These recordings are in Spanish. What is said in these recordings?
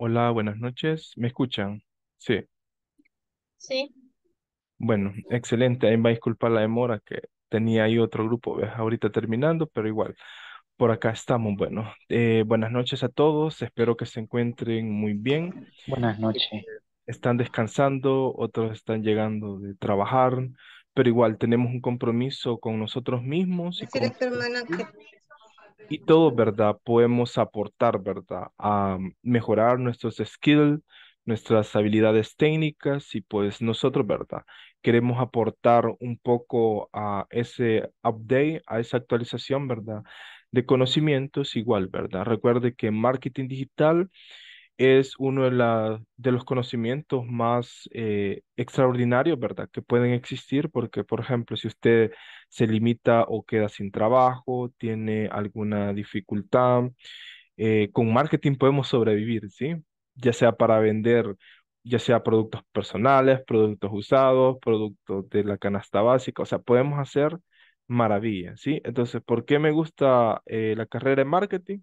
Hola, buenas noches. ¿Me escuchan? Sí. Sí. Bueno, excelente. Ahí va a disculpar la demora que tenía ahí otro grupo, Ahorita terminando, pero igual, por acá estamos. Bueno, eh, buenas noches a todos. Espero que se encuentren muy bien. Buenas eh, noches. Están descansando, otros están llegando de trabajar, pero igual tenemos un compromiso con nosotros mismos. Este y todo, ¿verdad? Podemos aportar, ¿verdad? A mejorar nuestros skills, nuestras habilidades técnicas y pues nosotros, ¿verdad? Queremos aportar un poco a ese update, a esa actualización, ¿verdad? De conocimientos igual, ¿verdad? Recuerde que marketing digital es uno de, la, de los conocimientos más eh, extraordinarios, ¿verdad? Que pueden existir porque, por ejemplo, si usted se limita o queda sin trabajo, tiene alguna dificultad. Eh, con marketing podemos sobrevivir, ¿sí? Ya sea para vender, ya sea productos personales, productos usados, productos de la canasta básica, o sea, podemos hacer maravillas, ¿sí? Entonces, ¿por qué me gusta eh, la carrera en marketing?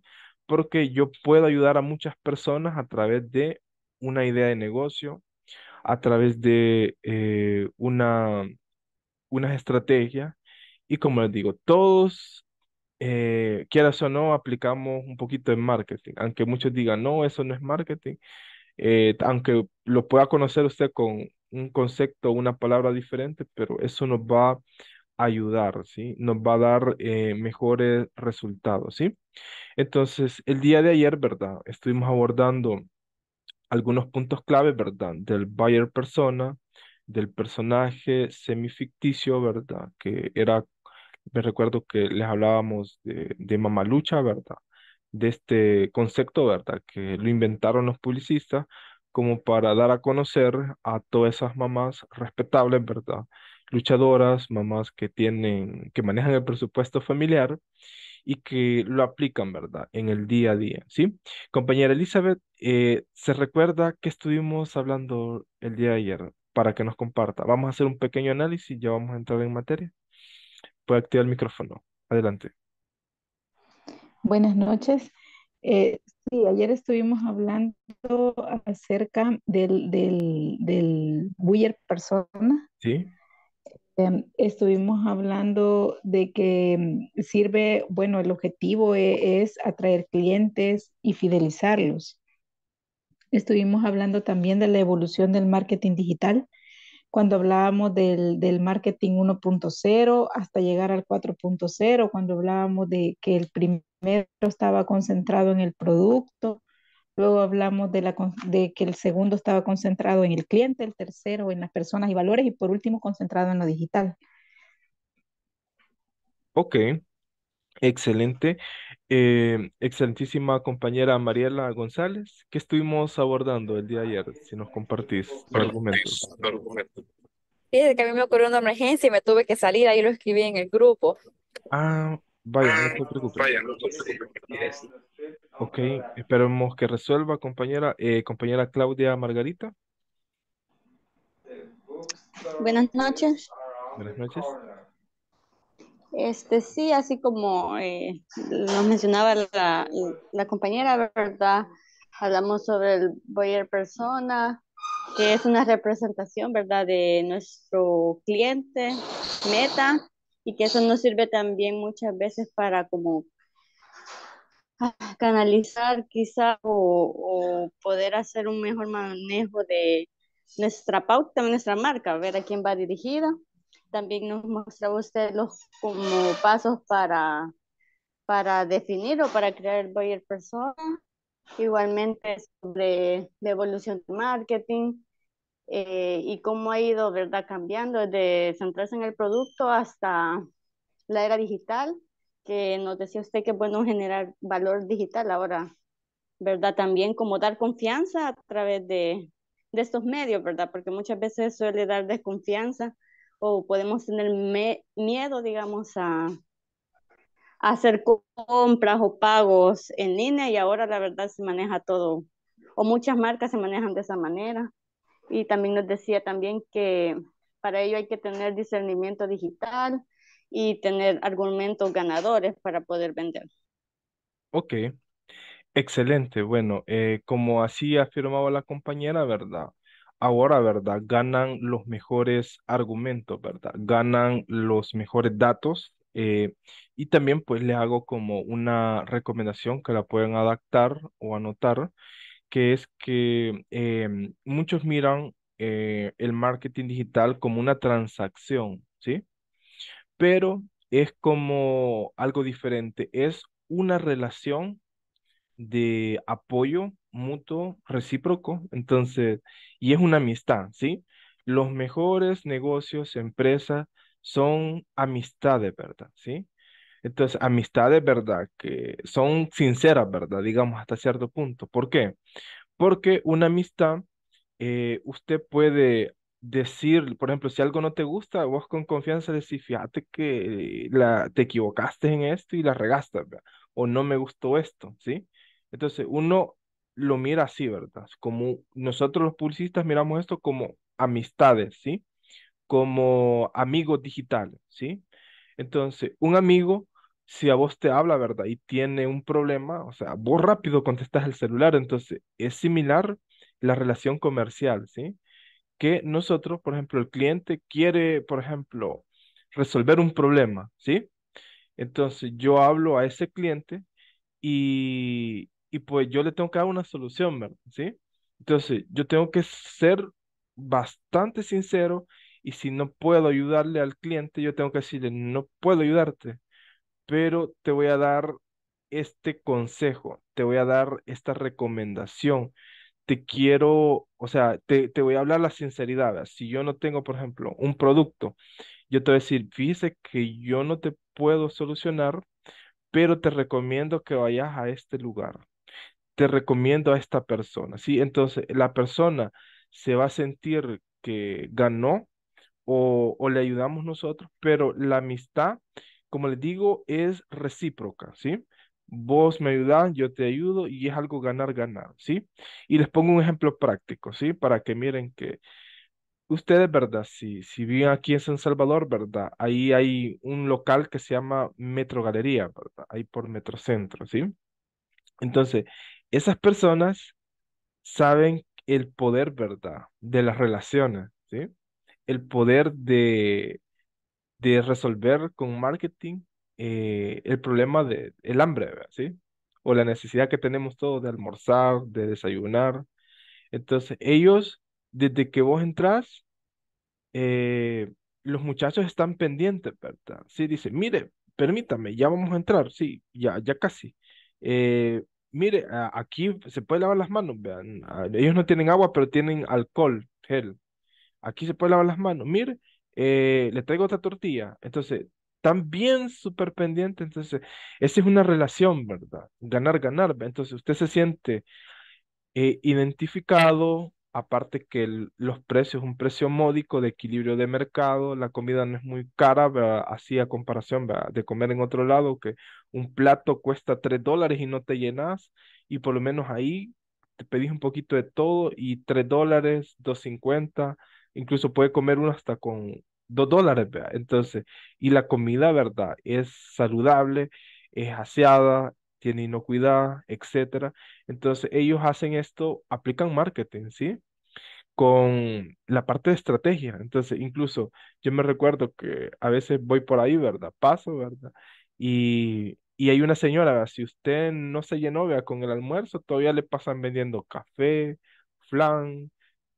Porque yo puedo ayudar a muchas personas a través de una idea de negocio, a través de eh, una, unas estrategias y como les digo, todos, eh, quieras o no, aplicamos un poquito de marketing, aunque muchos digan, no, eso no es marketing, eh, aunque lo pueda conocer usted con un concepto, una palabra diferente, pero eso nos va a ayudar, ¿sí? Nos va a dar eh, mejores resultados, ¿sí? Entonces, el día de ayer, ¿verdad? Estuvimos abordando algunos puntos clave, ¿verdad? Del buyer persona, del personaje semificticio, ¿verdad? Que era me recuerdo que les hablábamos de, de mamalucha, ¿verdad? De este concepto, ¿verdad? Que lo inventaron los publicistas como para dar a conocer a todas esas mamás respetables, ¿verdad? Luchadoras, mamás que tienen, que manejan el presupuesto familiar y que lo aplican, ¿verdad? En el día a día, ¿sí? Compañera Elizabeth, eh, ¿se recuerda que estuvimos hablando el día de ayer para que nos comparta? Vamos a hacer un pequeño análisis, ya vamos a entrar en materia puede activar el micrófono. Adelante. Buenas noches. Eh, sí, ayer estuvimos hablando acerca del, del, buyer persona. Sí. Em, estuvimos hablando de que em, sirve, bueno, el objetivo es, es atraer clientes y fidelizarlos. Estuvimos hablando también de la evolución del marketing digital cuando hablábamos del, marketing 1.0 hasta llegar al 4.0, cuando hablábamos de que el primero estaba concentrado en el producto, luego hablamos de, la, de que el segundo estaba concentrado en el cliente, el tercero en las personas y valores y por último concentrado en lo digital. Ok, excelente. Eh, excelentísima compañera Mariela González, que estuvimos abordando el día de ayer, si nos compartís argumentos. Sí, que a mí me ocurrió una emergencia y me tuve que salir, ahí lo escribí en el grupo. Ah, vaya, no te ah, preocupes. Vaya, Ok, esperemos que resuelva, compañera, eh, compañera Claudia Margarita. Buenas noches. Buenas noches. Este, sí, así como eh, lo mencionaba la, compañera, ¿verdad? Hablamos sobre el Boyer Persona, que es una representación, ¿verdad?, de nuestro cliente, meta, y que eso nos sirve también muchas veces para como canalizar quizá o poder hacer un mejor manejo de nuestra pauta, nuestra marca, ver a quién va dirigida también nos mostraba usted los como pasos para, para definir o para crear el buyer persona, igualmente sobre la evolución de marketing eh, y cómo ha ido, ¿verdad?, cambiando desde centrarse en el producto hasta la era digital, que nos decía usted que es bueno generar valor digital ahora, ¿verdad? También como dar confianza a través de, de estos medios, ¿verdad? Porque muchas veces suele dar desconfianza o podemos tener miedo, digamos, a, hacer compras o pagos en línea y ahora la verdad se maneja todo, o muchas marcas se manejan de esa manera. Y también nos decía también que para ello hay que tener discernimiento digital y tener argumentos ganadores para poder vender. Ok, excelente. Bueno, eh, como así afirmaba la compañera, ¿verdad? ahora, ¿verdad? Ganan los mejores argumentos, ¿verdad? Ganan los mejores datos. Eh, y también pues le hago como una recomendación que la pueden adaptar o anotar, que es que em, muchos miran eh, el marketing digital como una transacción, ¿sí? Pero es como algo diferente, es una relación de apoyo mutuo, recíproco, entonces, y es una amistad, ¿sí? Los mejores negocios, empresas, son amistades, ¿verdad? ¿Sí? Entonces, amistades, ¿verdad? Que son sinceras, ¿verdad? Digamos, hasta cierto punto. ¿Por qué? Porque una amistad, eh, usted puede decir, por ejemplo, si algo no te gusta, vos con confianza decís, fíjate que la, te equivocaste en esto y la regaste, ¿verdad? o no me gustó esto, ¿sí? Entonces, uno lo mira así, ¿verdad? Como nosotros los publicistas miramos esto como amistades, ¿sí? Como amigos digitales, ¿sí? Entonces, un amigo, si a vos te habla, ¿verdad? Y tiene un problema, o sea, vos rápido contestas el celular, entonces es similar la relación comercial, ¿sí? Que nosotros, por ejemplo, el cliente quiere, por ejemplo, resolver un problema, ¿sí? Entonces yo hablo a ese cliente y, y pues yo le tengo que dar una solución, ¿verdad? ¿Sí? Entonces, yo tengo que ser bastante sincero y si no puedo ayudarle al cliente, yo tengo que decirle, no puedo ayudarte, pero te voy a dar este consejo, te voy a dar esta recomendación, te quiero, o sea, te, voy a hablar la sinceridad. Si yo no tengo, por ejemplo, un producto, yo te voy a decir, fíjese que yo no te puedo solucionar, pero te recomiendo que vayas a este lugar te recomiendo a esta persona, ¿sí? Entonces, la persona se va a sentir que ganó o, le ayudamos nosotros, pero la amistad, como les digo, es recíproca, ¿sí? Vos me ayudás, yo te ayudo y es algo ganar, ganar, ¿sí? Y les pongo un ejemplo práctico, ¿sí? Para que miren que ustedes, ¿verdad? Si, si viven aquí en San Salvador, ¿verdad? Ahí hay un local que se llama Metro Galería, ¿verdad? Ahí por Metrocentro, ¿sí? Entonces, esas personas saben el poder, ¿verdad?, de las relaciones, ¿sí? El poder de, de resolver con marketing eh, el problema del el hambre, ¿sí? O la necesidad que tenemos todos de almorzar, de desayunar. Entonces, ellos, desde que vos entras, eh, los muchachos están pendientes, ¿verdad? Sí, dicen mire, permítame, ya vamos a entrar, sí, ya, ya casi. Eh, mire, aquí se puede lavar las manos, vean, ellos no tienen agua, pero tienen alcohol, gel. Aquí se puede lavar las manos, mire, eh, le traigo otra tortilla. Entonces, también súper pendiente, entonces, esa es una relación, ¿verdad? Ganar, ganar, entonces usted se siente eh, identificado, Aparte que los precios, un precio módico de equilibrio de mercado, la comida no es muy cara, así a comparación de comer en otro lado, que un plato cuesta tres dólares y no te llenas, y por lo menos ahí te pedís un poquito de todo y tres dólares, dos 2.50, incluso puede comer uno hasta con dos dólares, Entonces, y la comida, ¿verdad? Es saludable, es aseada, tiene inocuidad, etcétera. Entonces ellos hacen esto, aplican marketing, ¿sí? Con la parte de estrategia. Entonces incluso yo me recuerdo que a veces voy por ahí, ¿verdad? Paso, ¿verdad? Y, y hay una señora, si usted no se llenó vea con el almuerzo, todavía le pasan vendiendo café, flan,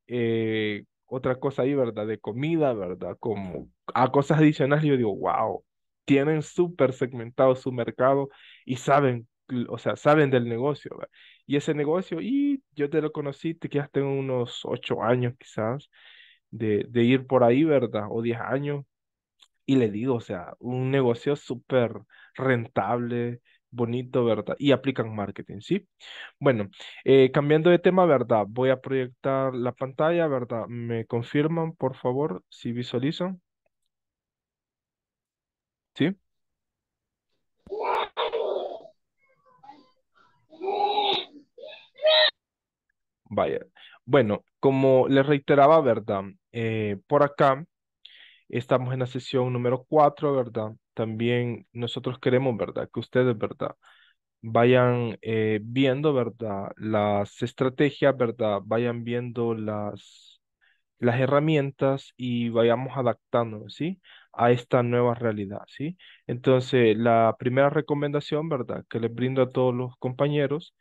eh, otra cosa ahí, ¿verdad? De comida, ¿verdad? Como a ah, cosas adicionales, yo digo, wow, tienen súper segmentado su mercado y saben o sea, saben del negocio, ¿verdad? Y ese negocio, y yo te lo conocí, te tengo unos ocho años quizás de, ir por ahí, ¿verdad? O diez años. Y le digo, o sea, un negocio súper rentable, bonito, ¿verdad? Y aplican marketing, ¿sí? Bueno, eh, cambiando de tema, ¿verdad? Voy a proyectar la pantalla, ¿verdad? ¿Me confirman, por favor, si visualizan? ¿Sí? Bueno, como les reiteraba, ¿verdad? Eh, por acá estamos en la sesión número 4, ¿verdad? También nosotros queremos, ¿verdad? Que ustedes, ¿verdad? Vayan eh, viendo, ¿verdad? Las estrategias, ¿verdad? Vayan viendo las, las herramientas y vayamos adaptándonos, ¿sí? A esta nueva realidad, ¿sí? Entonces, la primera recomendación, ¿verdad? Que les brindo a todos los compañeros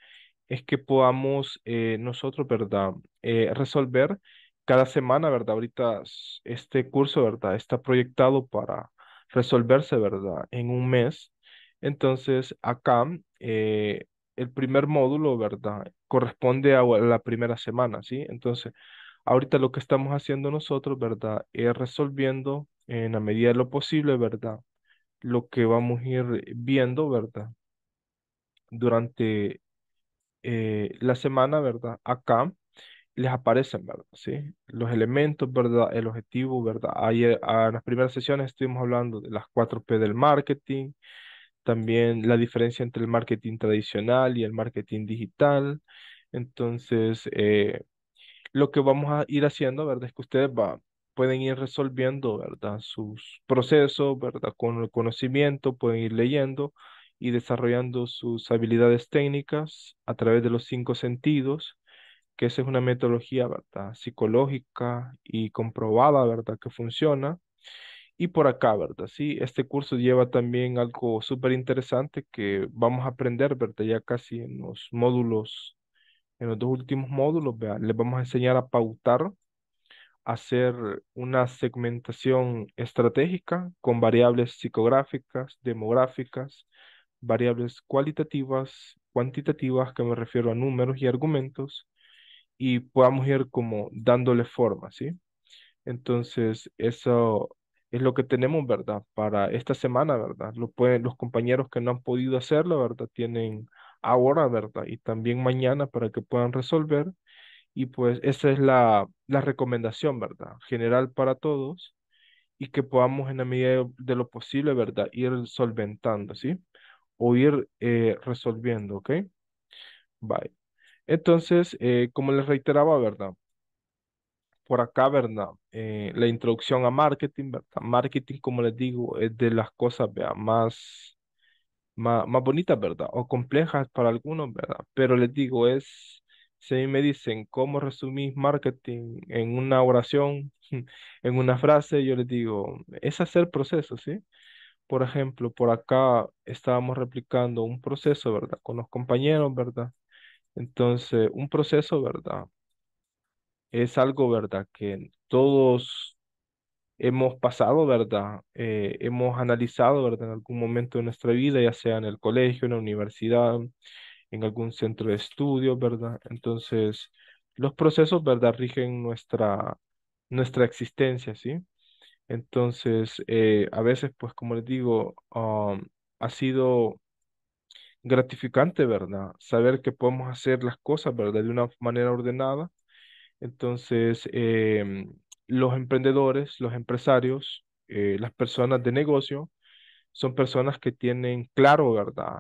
es que podamos eh, nosotros, ¿verdad? Eh, resolver cada semana, ¿verdad? Ahorita este curso, ¿verdad? Está proyectado para resolverse, ¿verdad? En un mes. Entonces, acá, eh, el primer módulo, ¿verdad? Corresponde a la primera semana, ¿sí? Entonces, ahorita lo que estamos haciendo nosotros, ¿verdad? Es resolviendo en la medida de lo posible, ¿verdad? Lo que vamos a ir viendo, ¿verdad? Durante eh, la semana, ¿verdad? Acá les aparecen, ¿verdad? ¿Sí? Los elementos, ¿verdad? El objetivo, ¿verdad? Ayer, en eh, las primeras sesiones estuvimos hablando de las 4P del marketing, también la diferencia entre el marketing tradicional y el marketing digital. Entonces, eh, lo que vamos a ir haciendo, ¿verdad? Es que ustedes va, pueden ir resolviendo, ¿verdad? Sus procesos, ¿verdad? Con el conocimiento, pueden ir leyendo y desarrollando sus habilidades técnicas a través de los cinco sentidos, que esa es una metodología ¿verdad? psicológica y comprobada ¿verdad? que funciona. Y por acá, ¿verdad? Sí, este curso lleva también algo súper interesante que vamos a aprender, ¿verdad? Ya casi en los módulos, en los dos últimos módulos, les vamos a enseñar a pautar, a hacer una segmentación estratégica con variables psicográficas, demográficas, variables cualitativas, cuantitativas, que me refiero a números y argumentos, y podamos ir como dándole forma, ¿sí? Entonces, eso es lo que tenemos, ¿verdad? Para esta semana, ¿verdad? los compañeros que no han podido hacerlo, ¿verdad? Tienen ahora, ¿verdad? Y también mañana para que puedan resolver. Y pues esa es la, la recomendación, ¿verdad? General para todos y que podamos en la medida de lo posible, ¿verdad? Ir solventando, ¿sí? o ir eh, resolviendo, ¿ok? Bye. Entonces, eh, como les reiteraba, ¿verdad? Por acá, ¿verdad? Eh, la introducción a marketing, ¿verdad? Marketing, como les digo, es de las cosas, Más, más, más bonitas, ¿verdad? O complejas para algunos, ¿verdad? Pero les digo, es, si a mí me dicen cómo resumís marketing en una oración, en una frase, yo les digo, es hacer procesos, ¿sí? por ejemplo, por acá estábamos replicando un proceso, ¿verdad? Con los compañeros, ¿verdad? Entonces, un proceso, ¿verdad? Es algo, ¿verdad? Que todos hemos pasado, ¿verdad? Eh, hemos analizado, ¿verdad? En algún momento de nuestra vida, ya sea en el colegio, en la universidad, en algún centro de estudio, ¿verdad? Entonces, los procesos, ¿verdad? Rigen nuestra, nuestra existencia, ¿sí? Entonces, eh, a veces, pues como les digo, um, ha sido gratificante, ¿verdad? Saber que podemos hacer las cosas, ¿verdad? De una manera ordenada. Entonces, em, los emprendedores, los empresarios, eh, las personas de negocio, son personas que tienen claro, ¿verdad?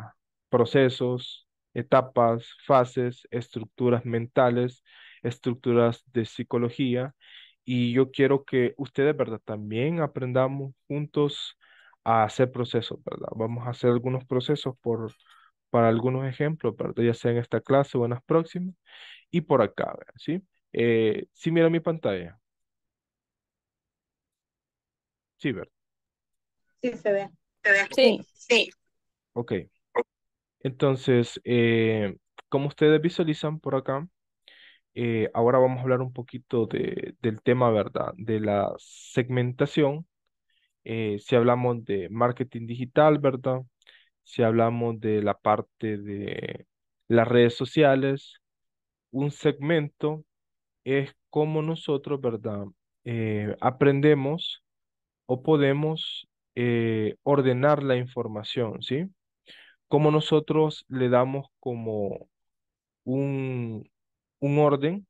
Procesos, etapas, fases, estructuras mentales, estructuras de psicología y yo quiero que ustedes, ¿verdad? También aprendamos juntos a hacer procesos, ¿verdad? Vamos a hacer algunos procesos por, para algunos ejemplos, ¿verdad? Ya sea en esta clase o en las próximas y por acá, ¿verdad? ¿sí? Eh, ¿Sí mira mi pantalla? Sí, ¿verdad? Sí, se ve. Se ve. Sí, sí. Ok. Entonces, eh, como ustedes visualizan por acá, eh, ahora vamos a hablar un poquito de, del tema, ¿verdad? De la segmentación. Eh, si hablamos de marketing digital, ¿verdad? Si hablamos de la parte de las redes sociales, un segmento es cómo nosotros, ¿verdad? Eh, aprendemos o podemos ordenar la información, ¿sí? Cómo nosotros le damos como un, un orden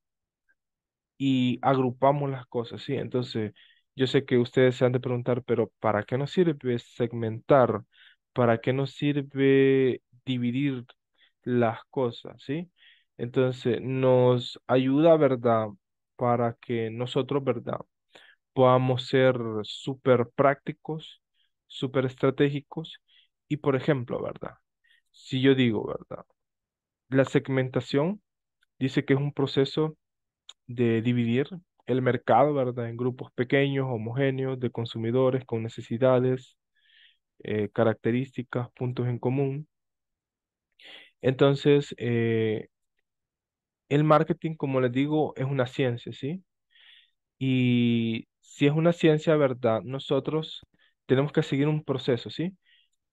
y agrupamos las cosas, ¿sí? Entonces, yo sé que ustedes se han de preguntar, pero ¿para qué nos sirve segmentar? ¿Para qué nos sirve dividir las cosas, ¿sí? Entonces, nos ayuda, ¿verdad? Para que nosotros, ¿verdad? Podamos ser súper prácticos, súper estratégicos. Y por ejemplo, ¿verdad? Si yo digo, ¿verdad? La segmentación Dice que es un proceso de dividir el mercado, ¿verdad? En grupos pequeños, homogéneos, de consumidores con necesidades, eh, características, puntos en común. Entonces, eh, el marketing, como les digo, es una ciencia, ¿sí? Y si es una ciencia, ¿verdad? Nosotros tenemos que seguir un proceso, ¿sí?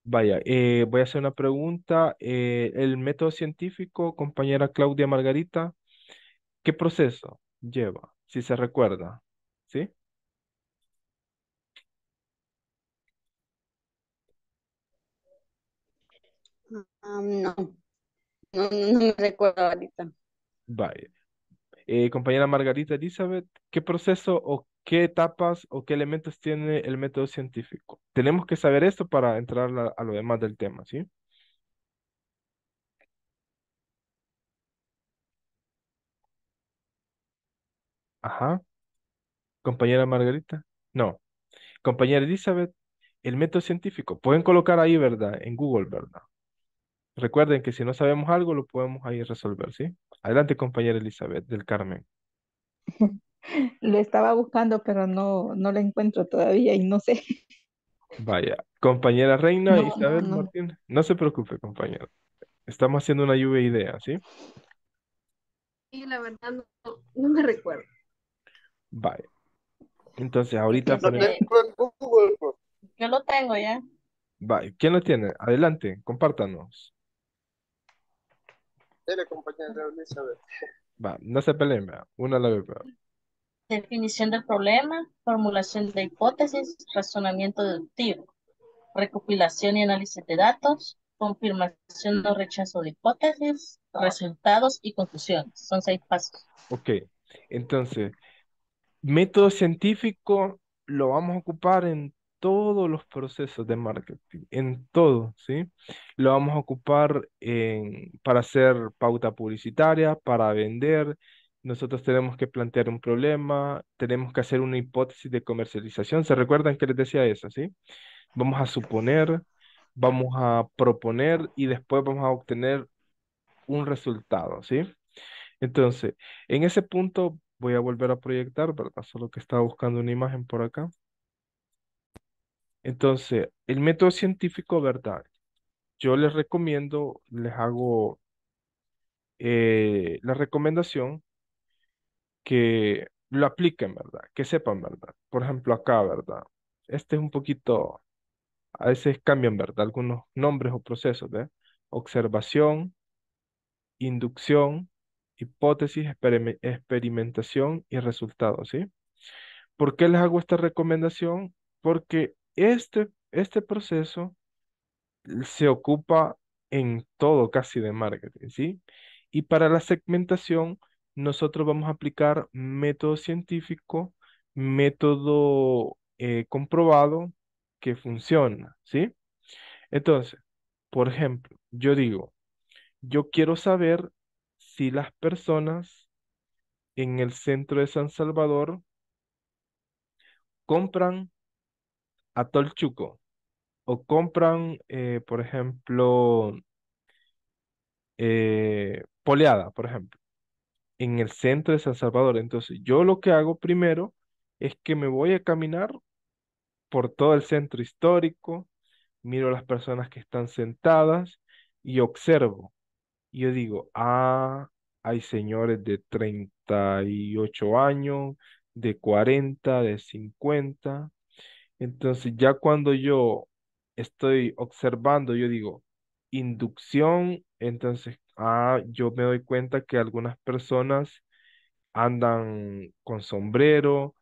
Vaya, eh, voy a hacer una pregunta. Eh, el método científico, compañera Claudia Margarita, ¿qué proceso lleva? Si se recuerda, ¿sí? Ah, no. no, me recuerdo ahorita. Vaya. Eh, compañera Margarita Elizabeth, ¿qué proceso o qué etapas o qué elementos tiene el método científico. Tenemos que saber esto para entrar a, lo demás del tema, ¿sí? Ajá. Compañera Margarita. No. Compañera Elizabeth, el método científico. Pueden colocar ahí, ¿verdad? En Google, ¿verdad? Recuerden que si no sabemos algo, lo podemos ahí resolver, ¿sí? Adelante, compañera Elizabeth del Carmen. Lo estaba buscando, pero no, no lo encuentro todavía y no sé. Vaya, compañera Reina no, Isabel no, no se preocupe, compañera. Estamos haciendo una lluvia idea, ¿sí? Sí, la verdad no, me recuerdo. Vaya. Entonces, ahorita... Pues. Yo lo, tengo ya. Vaya, ¿quién lo tiene? Adelante, compártanos. Dele, compañera Isabel. Va, no se peleen, una la vez definición del problema, formulación de hipótesis, razonamiento deductivo, recopilación y análisis de datos, confirmación o rechazo de hipótesis, resultados y conclusiones. Son seis pasos. Ok, entonces, método científico lo vamos a ocupar en todos los procesos de marketing, en todo, ¿sí? Lo vamos a ocupar en, para hacer pauta publicitaria, para vender, nosotros tenemos que plantear un problema, tenemos que hacer una hipótesis de comercialización. ¿Se recuerdan que les decía eso, sí? Vamos a suponer, vamos a proponer y después vamos a obtener un resultado, ¿sí? Entonces, en ese punto voy a volver a proyectar, ¿verdad? Solo que estaba buscando una imagen por acá. Entonces, el método científico, ¿verdad? Yo les recomiendo, les hago eh, la recomendación que lo apliquen, ¿verdad? Que sepan, ¿verdad? Por ejemplo, acá, ¿verdad? Este es un poquito, a veces cambian, ¿verdad? Algunos nombres o procesos, ¿verdad? Observación, inducción, hipótesis, experimentación y resultados, ¿sí? ¿Por qué les hago esta recomendación? Porque este, este proceso se ocupa en todo casi de marketing, ¿sí? Y para la segmentación nosotros vamos a aplicar método científico, método eh, comprobado que funciona, ¿sí? Entonces, por ejemplo, yo digo, yo quiero saber si las personas en el centro de San Salvador compran atolchuco o compran, eh, por ejemplo, eh, poleada, por ejemplo en el centro de San Salvador. Entonces, yo lo que hago primero es que me voy a caminar por todo el centro histórico, miro a las personas que están sentadas y observo. Y yo digo, ah, hay señores de 38 años, de 40, de 50. Entonces, ya cuando yo estoy observando, yo digo, inducción, entonces ah, yo me doy cuenta que algunas personas andan con sombrero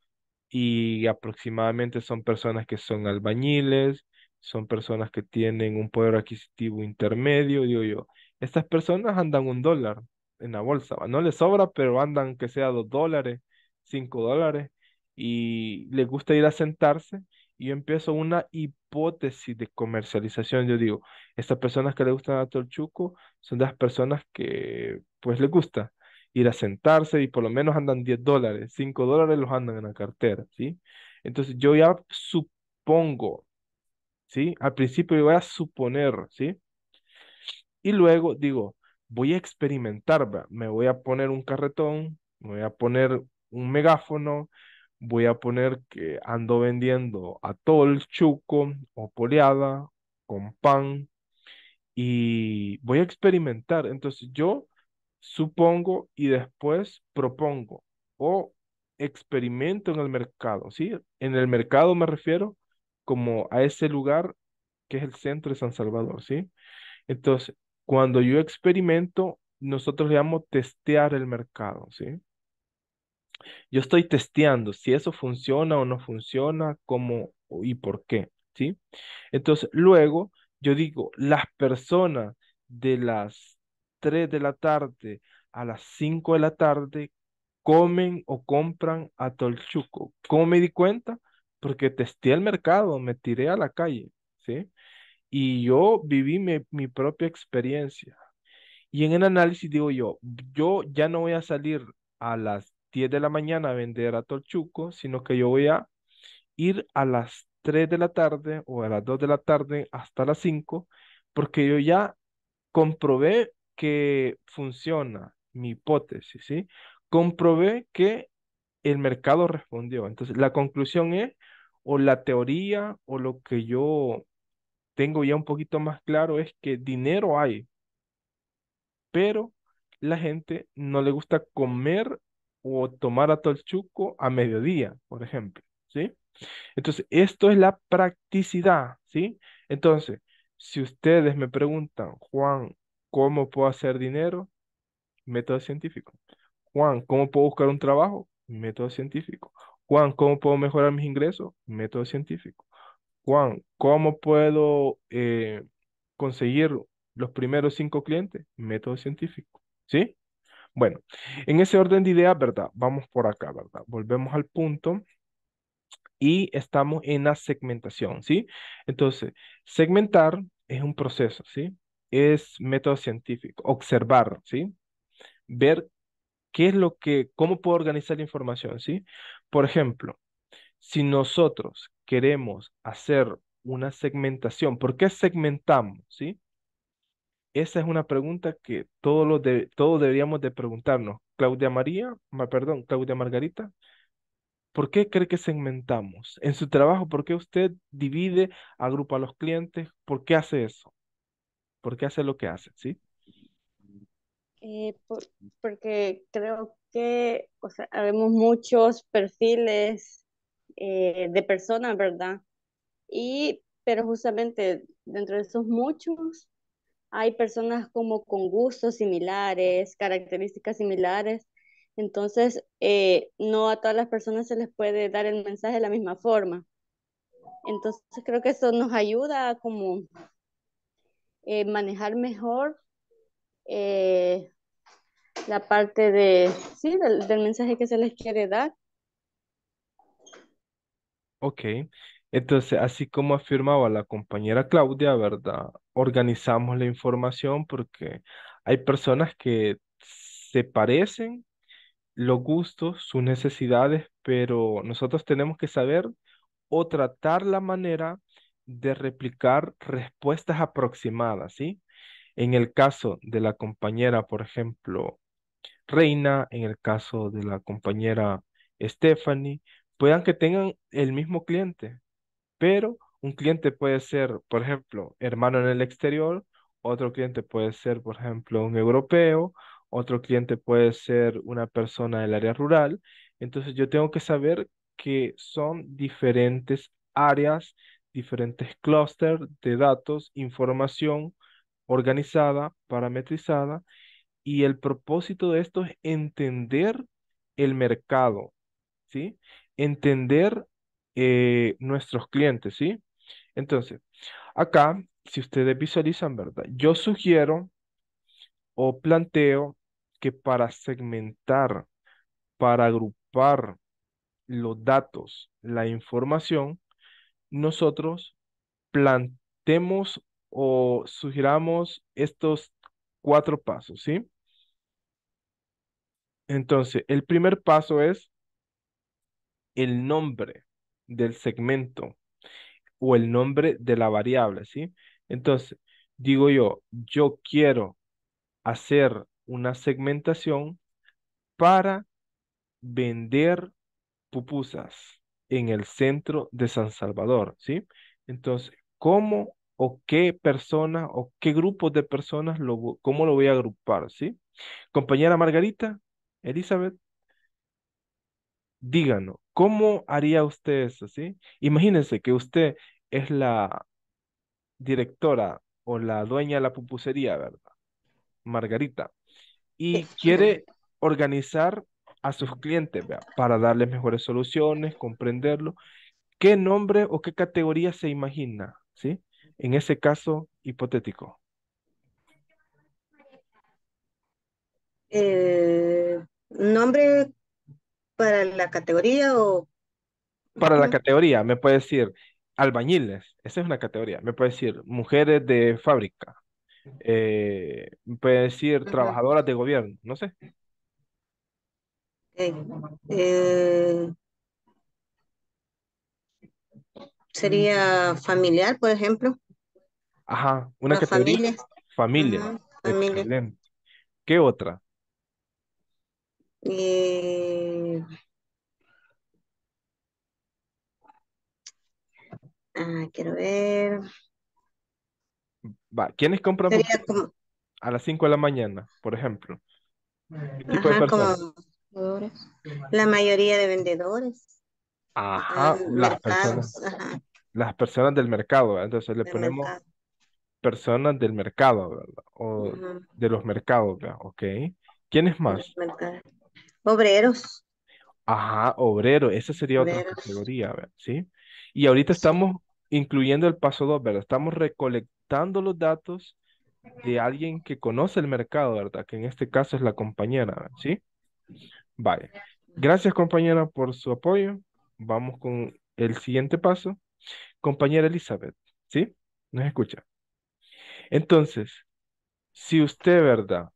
y aproximadamente son personas que son albañiles, son personas que tienen un poder adquisitivo intermedio, digo yo. Estas personas andan un dólar en la bolsa, no les sobra, pero andan que sea dos dólares, cinco dólares, y les gusta ir a sentarse yo empiezo una hipótesis de comercialización. Yo digo, estas personas que le gustan a Torchuco son las personas que pues les gusta ir a sentarse y por lo menos andan 10 dólares, 5 dólares los andan en la cartera, ¿sí? Entonces yo ya supongo, ¿sí? Al principio yo voy a suponer, ¿sí? Y luego digo, voy a experimentar, me voy a poner un carretón, me voy a poner un megáfono, voy a poner que ando vendiendo atol, chuco o poleada con pan y voy a experimentar. Entonces yo supongo y después propongo o experimento en el mercado, ¿sí? En el mercado me refiero como a ese lugar que es el centro de San Salvador, ¿sí? Entonces, cuando yo experimento, nosotros le llamamos testear el mercado, ¿sí? yo estoy testeando si eso funciona o no funciona, cómo y por qué, ¿sí? Entonces, luego yo digo, las personas de las 3 de la tarde a las 5 de la tarde comen o compran a Tolchuco. ¿Cómo me di cuenta? Porque testé el mercado, me tiré a la calle, ¿sí? Y yo viví mi, mi propia experiencia. Y en el análisis digo yo, yo ya no voy a salir a las 10 de la mañana a vender a Tolchuco, sino que yo voy a ir a las 3 de la tarde o a las 2 de la tarde hasta las 5, porque yo ya comprobé que funciona mi hipótesis, ¿sí? Comprobé que el mercado respondió. Entonces, la conclusión es, o la teoría, o lo que yo tengo ya un poquito más claro, es que dinero hay, pero la gente no le gusta comer o tomar chuco a mediodía, por ejemplo, ¿sí? Entonces, esto es la practicidad, ¿sí? Entonces, si ustedes me preguntan, Juan, ¿cómo puedo hacer dinero? Método científico. Juan, ¿cómo puedo buscar un trabajo? Método científico. Juan, ¿cómo puedo mejorar mis ingresos? Método científico. Juan, ¿cómo puedo eh, conseguir los primeros cinco clientes? Método científico. ¿Sí? Bueno, en ese orden de ideas, ¿verdad? Vamos por acá, ¿verdad? Volvemos al punto y estamos en la segmentación, ¿sí? Entonces, segmentar es un proceso, ¿sí? Es método científico, observar, ¿sí? Ver qué es lo que, cómo puedo organizar la información, ¿sí? Por ejemplo, si nosotros queremos hacer una segmentación, ¿por qué segmentamos, sí? Esa es una pregunta que todos, los de, todos deberíamos de preguntarnos. Claudia María, perdón, Claudia Margarita, ¿por qué cree que segmentamos? En su trabajo, ¿por qué usted divide, agrupa a los clientes? ¿Por qué hace eso? ¿Por qué hace lo que hace? ¿Sí? Eh, porque creo que, o sea, vemos muchos perfiles eh, de personas, ¿verdad? Y, pero justamente dentro de esos muchos, hay personas como con gustos similares, características similares. Entonces, eh, no a todas las personas se les puede dar el mensaje de la misma forma. Entonces, creo que eso nos ayuda a como eh, manejar mejor eh, la parte de, sí, del, del mensaje que se les quiere dar. Ok, entonces, así como afirmaba la compañera Claudia, ¿verdad? Organizamos la información porque hay personas que se parecen los gustos, sus necesidades, pero nosotros tenemos que saber o tratar la manera de replicar respuestas aproximadas, ¿sí? En el caso de la compañera, por ejemplo, Reina, en el caso de la compañera Stephanie, puedan que tengan el mismo cliente, pero un cliente puede ser, por ejemplo, hermano en el exterior, otro cliente puede ser, por ejemplo, un europeo, otro cliente puede ser una persona del área rural. Entonces yo tengo que saber que son diferentes áreas, diferentes clústeres de datos, información organizada, parametrizada, y el propósito de esto es entender el mercado, ¿sí? Entender eh, nuestros clientes, ¿sí? Entonces, acá, si ustedes visualizan, ¿verdad? Yo sugiero o planteo que para segmentar, para agrupar los datos, la información, nosotros plantemos o sugiramos estos cuatro pasos, ¿sí? Entonces, el primer paso es el nombre del segmento o el nombre de la variable, ¿sí? Entonces, digo yo, yo quiero hacer una segmentación para vender pupusas en el centro de San Salvador, ¿sí? Entonces, ¿cómo o qué persona o qué grupo de personas, lo, cómo lo voy a agrupar, ¿sí? Compañera Margarita, Elizabeth, díganos, ¿Cómo haría usted eso, sí? Imagínense que usted es la directora o la dueña de la pupusería, ¿verdad? Margarita. Y quiere organizar a sus clientes para darles mejores soluciones, comprenderlo. ¿Qué nombre o qué categoría se imagina, sí? En ese caso hipotético. Eh, nombre para la categoría o... Para la categoría, me puede decir albañiles, esa es una categoría, me puede decir mujeres de fábrica, eh, me puede decir trabajadoras de gobierno, no sé. Eh, sería familiar, por ejemplo. Ajá, una categoría. Familia. familia. Excelente. ¿Qué otra? Eh, ah, quiero ver. ¿quiénes compran a las 5 de la mañana, por ejemplo? La mayoría de vendedores. Ajá, ah, las personas. Las personas del mercado, entonces le ponemos personas del mercado, ¿verdad? O de los mercados, ¿verdad? ¿Quiénes más? Obreros. Ajá, obrero, esa sería otra categoría, ¿sí? Y ahorita estamos incluyendo el paso 2, ¿verdad? Estamos recolectando los datos de alguien que conoce el mercado, ¿verdad? Que en este caso es la compañera, ¿sí? Vale. Gracias, compañera, por su apoyo. Vamos con el siguiente paso. Compañera Elizabeth, ¿sí? Nos escucha. Entonces, si usted, ¿verdad?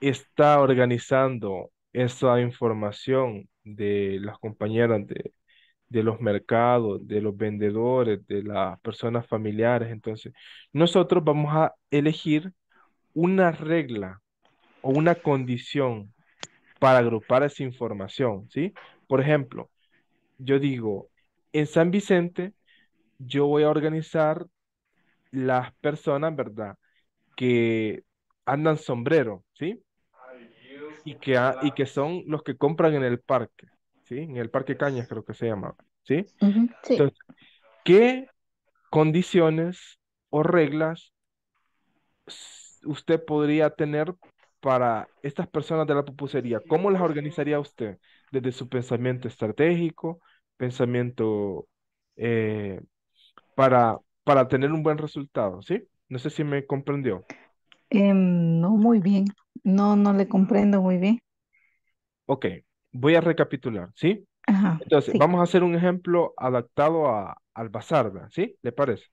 Está organizando esa información de las compañeras de, los mercados, de los vendedores, de las personas familiares. Entonces, nosotros vamos a elegir una regla o una condición para agrupar esa información, ¿sí? Por ejemplo, yo digo, en San Vicente yo voy a organizar las personas, ¿verdad? Que andan sombrero, ¿sí? y que, y que son los que compran en el parque, ¿sí? En el parque Cañas creo que se llama, ¿sí? ¿qué condiciones o reglas usted podría tener para estas personas de la pupusería? ¿Cómo las organizaría usted? Desde su pensamiento estratégico, pensamiento eh, para, para tener un buen resultado, ¿sí? No sé si me comprendió. Em, no, muy bien. No, no le comprendo muy bien. Ok, voy a recapitular, ¿sí? Ajá, Entonces, vamos a hacer un ejemplo adaptado al bazar, ¿sí? ¿Le parece?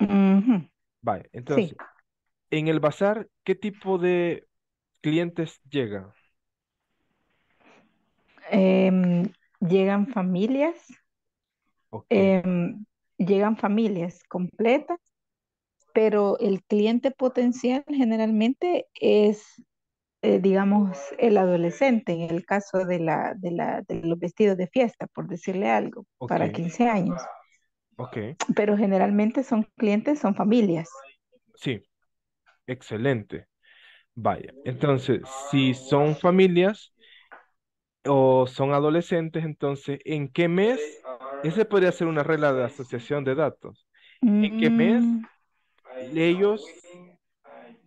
Vale, entonces, en el bazar, ¿qué tipo de clientes llegan? Em, llegan familias, em, llegan familias completas, pero el cliente potencial generalmente es eh, digamos, el adolescente, en el caso de, la, de, la, de los vestidos de fiesta, por decirle algo, para 15 años. Okay. Pero generalmente son clientes, son familias. Sí, excelente. Vaya, entonces, si son familias o son adolescentes, entonces, ¿en qué mes? Ese podría ser una regla de asociación de datos. ¿En qué mes mm. ellos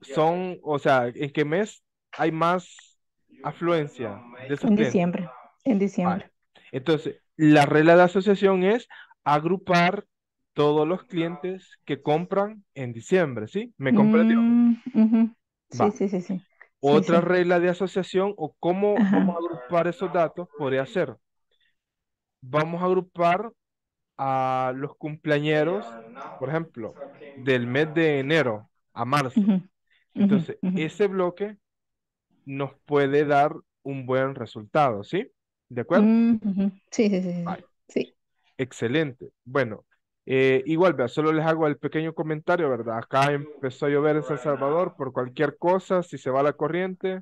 son, o sea, en qué mes hay más afluencia de En diciembre, en diciembre. Entonces, la regla de asociación es agrupar todos los clientes que compran en diciembre, ¿sí? ¿Me comprendió? Mm, sí, sí, sí, sí, Otra regla de asociación o cómo, cómo agrupar esos datos podría ser. Vamos a agrupar a los cumpleañeros, por ejemplo, del mes de enero a marzo. Entonces, ese bloque nos puede dar un buen resultado, ¿sí? ¿De acuerdo? Sí, sí, sí. Excelente. Bueno, eh, igual, vea, solo les hago el pequeño comentario, ¿verdad? Acá empezó a llover en San Salvador por cualquier cosa, si se va la corriente.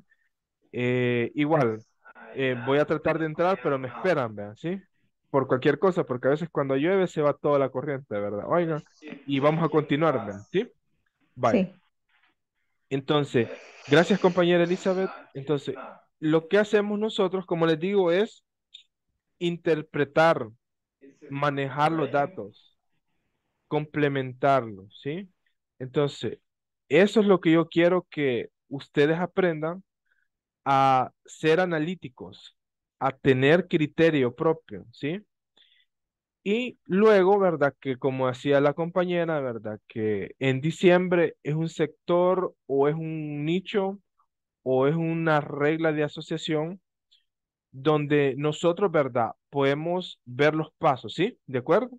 Eh, igual, eh, voy a tratar de entrar, pero me esperan, vean, ¿sí? Por cualquier cosa, porque a veces cuando llueve se va toda la corriente, ¿verdad? Oigan, y vamos a continuar, ¿sí? Vale. Entonces, gracias compañera Elizabeth. Entonces, lo que hacemos nosotros, como les digo, es interpretar, manejar los datos, complementarlos, ¿sí? Entonces, eso es lo que yo quiero que ustedes aprendan a ser analíticos, a tener criterio propio, ¿sí? Y luego, ¿verdad? Que como hacía la compañera, ¿verdad? Que en diciembre es un sector o es un nicho o es una regla de asociación donde nosotros, ¿verdad? Podemos ver los pasos, ¿sí? ¿De acuerdo?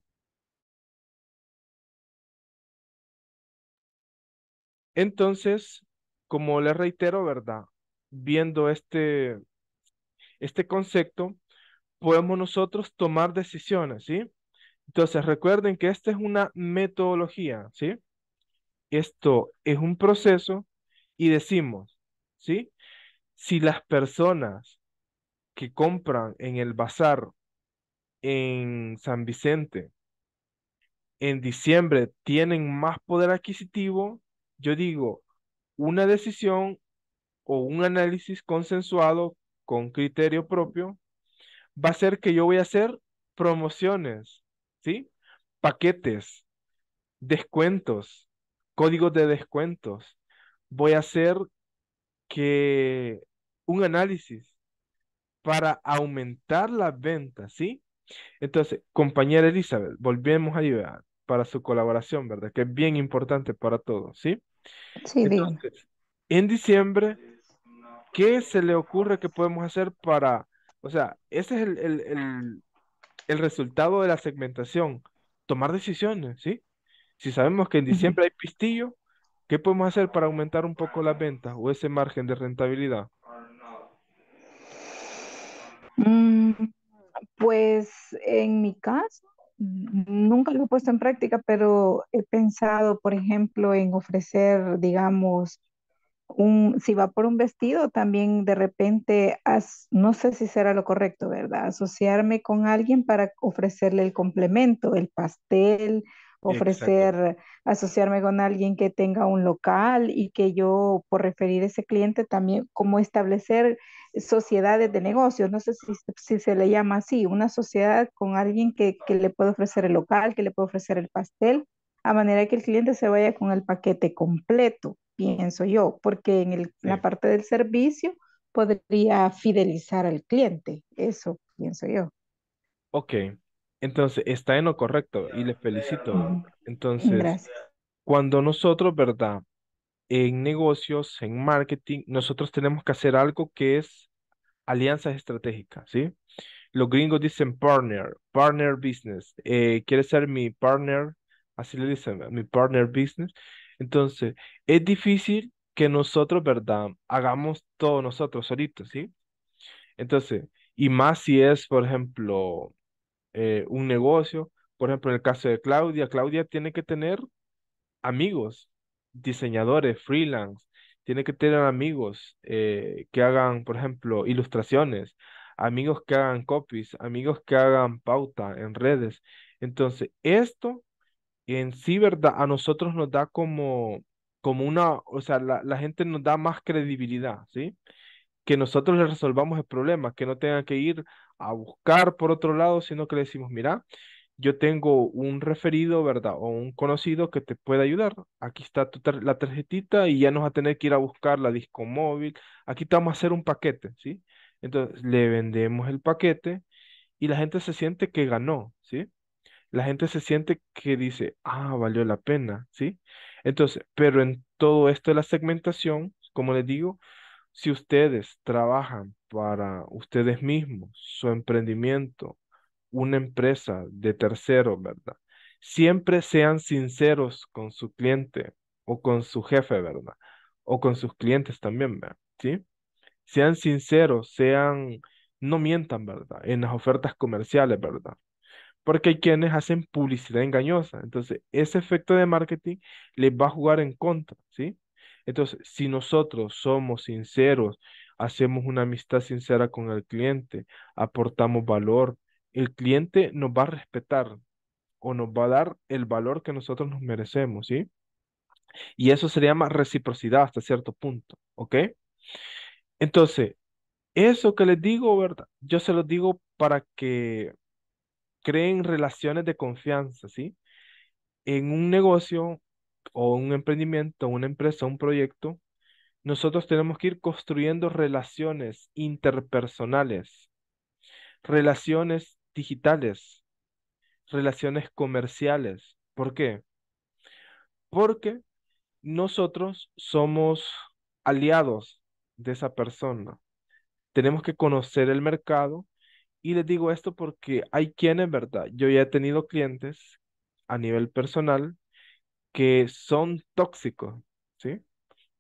Entonces, como le reitero, ¿verdad? Viendo este, este concepto, podemos nosotros tomar decisiones, ¿sí? Entonces, recuerden que esta es una metodología, ¿sí? Esto es un proceso y decimos, ¿sí? Si las personas que compran en el bazar en San Vicente en diciembre tienen más poder adquisitivo, yo digo, una decisión o un análisis consensuado con criterio propio va a ser que yo voy a hacer promociones ¿sí? Paquetes, descuentos, códigos de descuentos. Voy a hacer que un análisis para aumentar la venta, ¿sí? Entonces, compañera Elizabeth, volvemos a ayudar para su colaboración, ¿verdad? Que es bien importante para todos, ¿sí? Sí, Entonces, En diciembre, ¿qué se le ocurre que podemos hacer para, o sea, ese es el, el, el el resultado de la segmentación, tomar decisiones, ¿sí? Si sabemos que en diciembre hay pistillo, ¿qué podemos hacer para aumentar un poco las ventas o ese margen de rentabilidad? Mm, pues en mi caso, nunca lo he puesto en práctica, pero he pensado, por ejemplo, en ofrecer, digamos, un, si va por un vestido, también de repente, no sé si será lo correcto, ¿verdad? Asociarme con alguien para ofrecerle el complemento, el pastel, ofrecer, asociarme con alguien que tenga un local y que yo, por referir ese cliente, también como establecer sociedades de negocios, no sé si, si se le llama así, una sociedad con alguien que, que le puede ofrecer el local, que le puede ofrecer el pastel, a manera que el cliente se vaya con el paquete completo pienso yo, porque en el, la parte del servicio podría fidelizar al cliente, eso pienso yo. Ok, entonces está en lo correcto y les felicito. Entonces, cuando nosotros, ¿verdad? En negocios, en marketing, nosotros tenemos que hacer algo que es alianzas estratégicas, ¿sí? Los gringos dicen partner, partner business. Eh, ¿Quieres ser mi partner? Así le dicen, mi partner business. Entonces, es difícil que nosotros, ¿verdad? Hagamos todo nosotros solitos, ¿sí? Entonces, y más si es, por ejemplo, eh, un negocio, por ejemplo, en el caso de Claudia, Claudia tiene que tener amigos, diseñadores, freelance, tiene que tener amigos eh, que hagan, por ejemplo, ilustraciones, amigos que hagan copies, amigos que hagan pauta en redes. Entonces, esto en sí, ¿verdad? A nosotros nos da como, como una, o sea, la, gente nos da más credibilidad, ¿sí? Que nosotros le resolvamos el problema, que no tengan que ir a buscar por otro lado, sino que le decimos, mira, yo tengo un referido, ¿verdad? O un conocido que te puede ayudar. Aquí está tu la tarjetita y ya nos va a tener que ir a buscar la disco móvil. Aquí estamos a hacer un paquete, ¿sí? Entonces le vendemos el paquete y la gente se siente que ganó, ¿sí? la gente se siente que dice, ah, valió la pena, ¿sí? Entonces, pero en todo esto de la segmentación, como les digo, si ustedes trabajan para ustedes mismos, su emprendimiento, una empresa de tercero ¿verdad? Siempre sean sinceros con su cliente o con su jefe, ¿verdad? O con sus clientes también, ¿verdad? ¿Sí? Sean sinceros, sean, no mientan, ¿verdad? En las ofertas comerciales, ¿verdad? porque hay quienes hacen publicidad engañosa. Entonces, ese efecto de marketing les va a jugar en contra, ¿sí? Entonces, si nosotros somos sinceros, hacemos una amistad sincera con el cliente, aportamos valor, el cliente nos va a respetar o nos va a dar el valor que nosotros nos merecemos, ¿sí? Y eso se llama reciprocidad hasta cierto punto, ¿ok? Entonces, eso que les digo, ¿verdad? Yo se lo digo para que creen relaciones de confianza, ¿sí? En un negocio o un emprendimiento, una empresa, un proyecto, nosotros tenemos que ir construyendo relaciones interpersonales, relaciones digitales, relaciones comerciales. ¿Por qué? Porque nosotros somos aliados de esa persona. Tenemos que conocer el mercado, y les digo esto porque hay quienes, ¿verdad? Yo ya he tenido clientes a nivel personal que son tóxicos, ¿sí?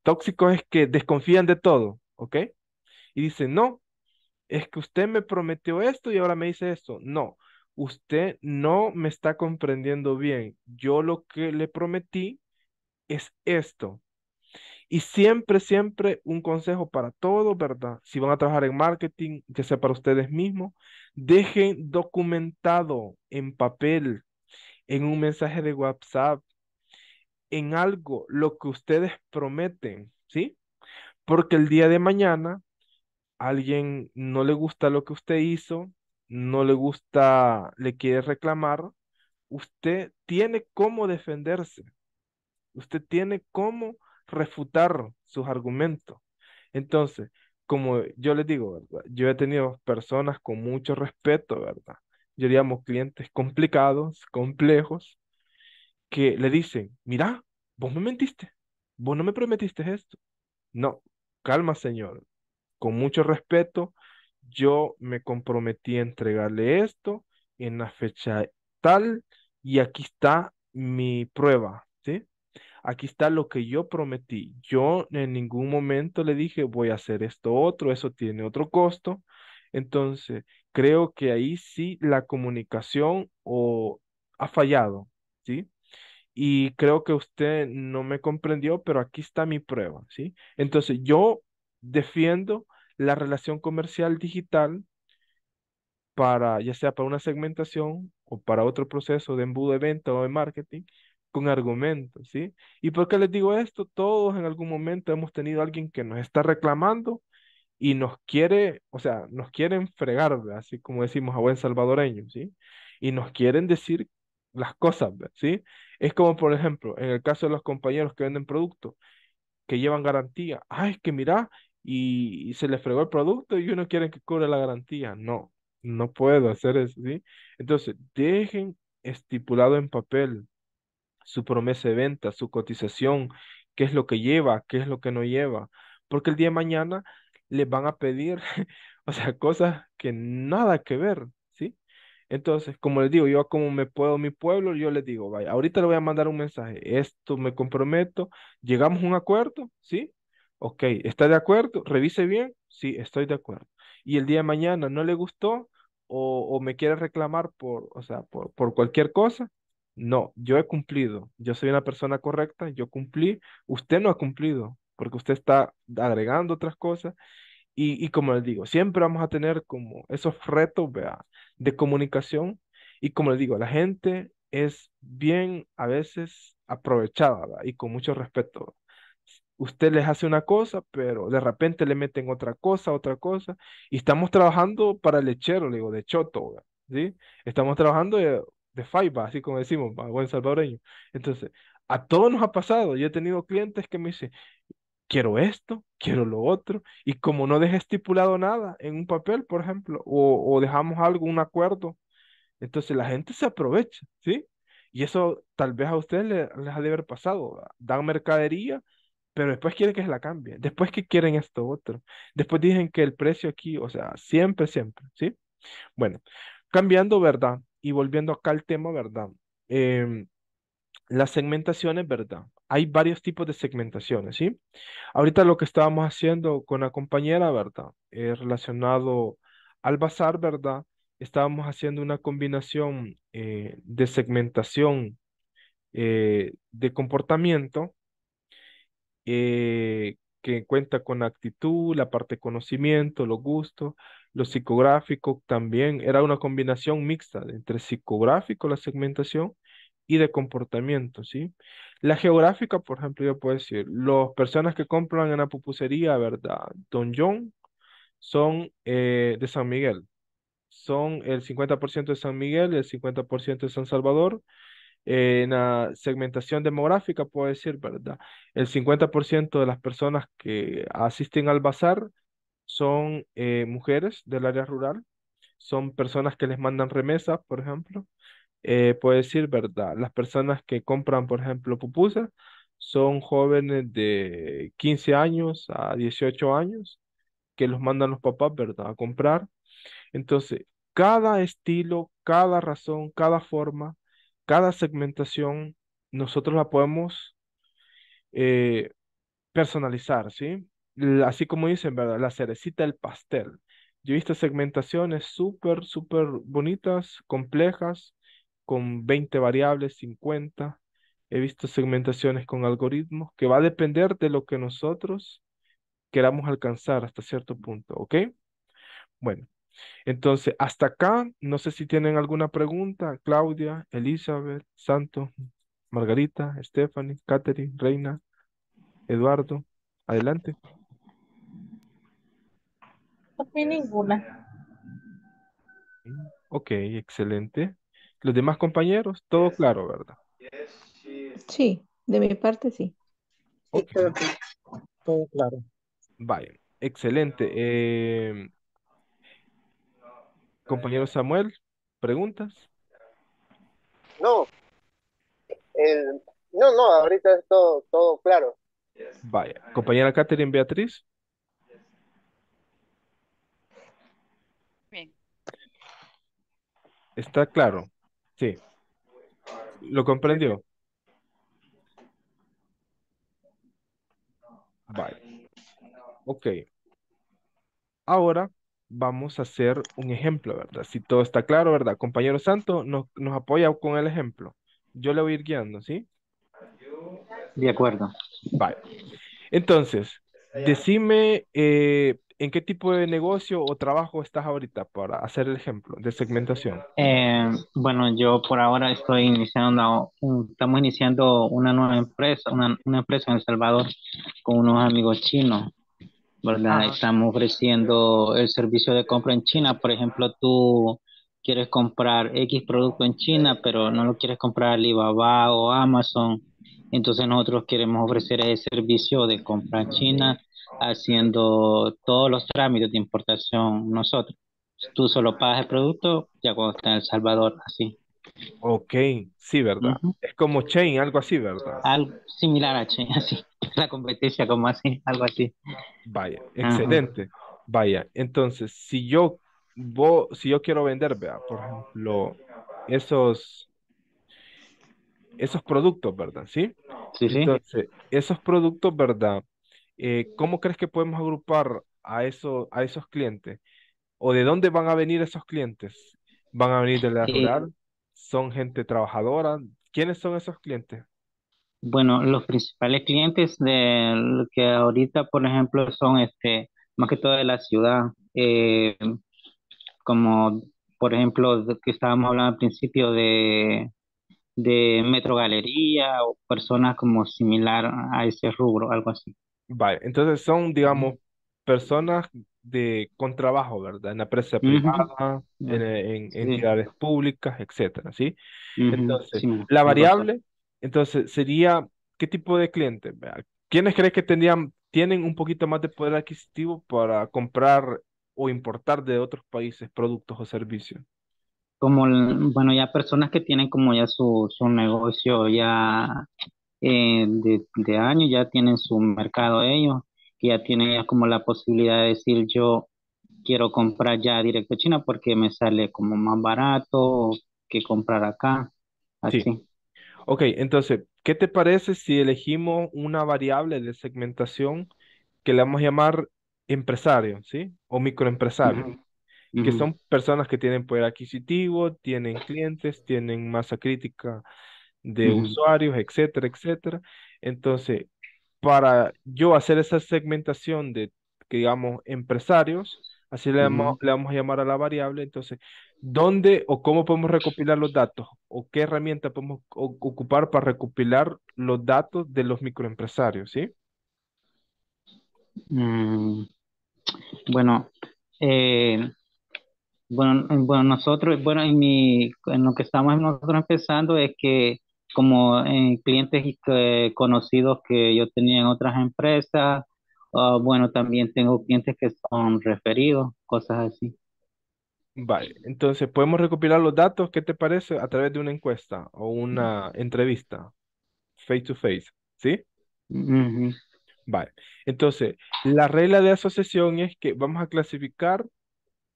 Tóxicos es que desconfían de todo, ¿ok? Y dicen, no, es que usted me prometió esto y ahora me dice esto. No, usted no me está comprendiendo bien. Yo lo que le prometí es esto. Y siempre, siempre un consejo para todos, ¿verdad? Si van a trabajar en marketing, ya sea para ustedes mismos, dejen documentado en papel, en un mensaje de WhatsApp, en algo lo que ustedes prometen, ¿sí? Porque el día de mañana alguien no le gusta lo que usted hizo, no le gusta, le quiere reclamar, usted tiene cómo defenderse. Usted tiene cómo refutar sus argumentos. Entonces, como yo les digo, Yo he tenido personas con mucho respeto, ¿verdad? Yo digamos clientes complicados, complejos, que le dicen, mira, vos me mentiste, vos no me prometiste esto. No, calma, señor. Con mucho respeto, yo me comprometí a entregarle esto en la fecha tal y aquí está mi prueba, ¿sí? aquí está lo que yo prometí. Yo en ningún momento le dije, voy a hacer esto otro, eso tiene otro costo. Entonces, creo que ahí sí la comunicación o ha fallado, ¿sí? Y creo que usted no me comprendió, pero aquí está mi prueba, ¿sí? Entonces, yo defiendo la relación comercial digital para, ya sea para una segmentación o para otro proceso de embudo de venta o de marketing, con argumentos, ¿sí? ¿Y por qué les digo esto? Todos en algún momento hemos tenido alguien que nos está reclamando y nos quiere, o sea, nos quieren fregar, así como decimos a buen salvadoreño, ¿sí? Y nos quieren decir las cosas, ¿sí? Es como, por ejemplo, en el caso de los compañeros que venden productos, que llevan garantía. Ay, es que mira, y, se le fregó el producto y uno quiere que cubra la garantía. No, no puedo hacer eso, ¿sí? Entonces, dejen estipulado en papel su promesa de venta, su cotización, qué es lo que lleva, qué es lo que no lleva, porque el día de mañana le van a pedir, o sea, cosas que nada que ver, ¿sí? Entonces, como les digo, yo como me puedo mi pueblo, yo les digo, vaya, ahorita le voy a mandar un mensaje, esto me comprometo, llegamos a un acuerdo, ¿sí? Ok, ¿está de acuerdo? Revise bien, sí, estoy de acuerdo. Y el día de mañana no le gustó o, o me quiere reclamar por, o sea, por, por cualquier cosa, no, yo he cumplido. Yo soy una persona correcta, yo cumplí. Usted no ha cumplido porque usted está agregando otras cosas. Y, como les digo, siempre vamos a tener como esos retos vea, de comunicación. Y como les digo, la gente es bien a veces aprovechada y con mucho respeto. Usted les hace una cosa, pero de repente le meten otra cosa, otra cosa. Y estamos trabajando para el lechero, le digo, de choto. ¿sí? Estamos trabajando eh, de Faiba, así como decimos, buen salvadoreño. Entonces, a todos nos ha pasado. Yo he tenido clientes que me dicen, quiero esto, quiero lo otro, y como no dejé estipulado nada en un papel, por ejemplo, o, dejamos algo, un acuerdo, entonces la gente se aprovecha, ¿sí? Y eso tal vez a ustedes les ha de haber pasado. Dan mercadería, pero después quieren que se la cambie. Después que quieren esto otro. Después dicen que el precio aquí, o sea, siempre, siempre, ¿sí? Bueno, cambiando, ¿verdad? y volviendo acá al tema, ¿verdad? Eh, las segmentaciones, ¿verdad? Hay varios tipos de segmentaciones, ¿sí? Ahorita lo que estábamos haciendo con la compañera, ¿verdad? Eh, relacionado al bazar, ¿verdad? Estábamos haciendo una combinación eh, de segmentación eh, de comportamiento eh, que cuenta con actitud, la parte de conocimiento, los gustos lo psicográfico también era una combinación mixta entre psicográfico, la segmentación, y de comportamiento, ¿sí? La geográfica, por ejemplo, yo puedo decir, las personas que compran en la pupusería, ¿verdad? Don John son eh, de San Miguel, son el 50% de San Miguel, el 50% de San Salvador. en la segmentación demográfica, puedo decir, ¿verdad? El 50% de las personas que asisten al bazar son eh, mujeres del área rural, son personas que les mandan remesas, por ejemplo. Eh, puede decir verdad, las personas que compran, por ejemplo, pupusas, son jóvenes de 15 años a 18 años que los mandan los papás, ¿verdad?, a comprar. Entonces, cada estilo, cada razón, cada forma, cada segmentación, nosotros la podemos eh, personalizar, ¿sí? así como dicen, ¿verdad? La cerecita del pastel. Yo he visto segmentaciones súper, súper bonitas, complejas, con 20 variables, 50. He visto segmentaciones con algoritmos que va a depender de lo que nosotros queramos alcanzar hasta cierto punto, ¿ok? Bueno, entonces, hasta acá, no sé si tienen alguna pregunta, Claudia, Elizabeth, Santo, Margarita, Stephanie, Catherine, Reina, Eduardo, adelante. No ninguna. Ok, excelente. ¿Los demás compañeros? Todo claro, ¿verdad? Sí, de mi parte sí. Todo, claro. Vaya, excelente. Eh, compañero Samuel, ¿preguntas? No. Eh, no, no, ahorita es todo, todo claro. Vaya. Compañera Catherine Beatriz. Está claro. Sí. ¿Lo comprendió? Vale. Ok. Ahora vamos a hacer un ejemplo, ¿verdad? Si todo está claro, ¿verdad? Compañero Santo nos, apoya con el ejemplo. Yo le voy a ir guiando, ¿sí? De acuerdo. Vale. Entonces, decime eh, ¿en qué tipo de negocio o trabajo estás ahorita para hacer el ejemplo de segmentación? Eh, bueno, yo por ahora estoy iniciando, estamos iniciando una nueva empresa, una, empresa en El Salvador con unos amigos chinos, ¿verdad? Ah. Estamos ofreciendo el servicio de compra en China. Por ejemplo, tú quieres comprar X producto en China, pero no lo quieres comprar Alibaba o Amazon. Entonces nosotros queremos ofrecer ese servicio de compra en China haciendo todos los trámites de importación nosotros. Tú solo pagas el producto ya cuando está en El Salvador, así. Ok, sí, ¿verdad? Es como Chain, algo así, ¿verdad? Algo similar a Chain, así. La competencia como así, algo así. Vaya, excelente. Vaya, entonces, si yo, vos, si yo quiero vender, vea, por ejemplo, esos, esos productos, ¿verdad? ¿Sí? Sí, sí. Entonces, esos productos, ¿verdad? Eh, ¿cómo crees que podemos agrupar a, a esos clientes? ¿O de dónde van a venir esos clientes? ¿Van a venir de la eh, rural? ¿Son gente trabajadora? ¿Quiénes son esos clientes? Bueno, los principales clientes de lo que ahorita, por ejemplo, son este, más que todo de la ciudad, eh, como por ejemplo que estábamos hablando al principio de, de Metro Galería o personas como similar a ese rubro, algo así. Vale, entonces son, digamos, personas de con trabajo, ¿verdad? En la empresa privada, en, entidades públicas, etcétera, ¿sí? Entonces, la variable, entonces sería qué tipo de cliente, ¿Quiénes crees que tendrían, tienen un poquito más de poder adquisitivo para comprar o importar de otros países productos o servicios? Como, bueno, ya personas que tienen como ya su, su negocio ya. Eh, de, de años, ya tienen su mercado ellos, ya tienen ya como la posibilidad de decir yo quiero comprar ya directo a China porque me sale como más barato que comprar acá, así. Ok, entonces, ¿qué te parece si elegimos una variable de segmentación que le vamos a llamar empresario, ¿sí? O microempresario. que son personas que tienen poder adquisitivo, tienen clientes, tienen masa crítica de usuarios, etcétera, etcétera. Entonces, para yo hacer esa segmentación de, digamos, empresarios, así le, le vamos a llamar a la variable, entonces, ¿dónde o cómo podemos recopilar los datos? ¿O qué herramienta podemos ocupar para recopilar los datos de los microempresarios? ¿Sí? Mm, bueno, eh, bueno, bueno, nosotros, bueno, en, mi, en lo que estamos nosotros empezando es que como en clientes conocidos que yo tenía en otras empresas. Ah, bueno, también tengo clientes que son referidos, cosas así. Vale, entonces podemos recopilar los datos, ¿qué te parece? A través de una encuesta o una entrevista face to face, ¿sí? Vale, entonces la regla de asociación es que vamos a clasificar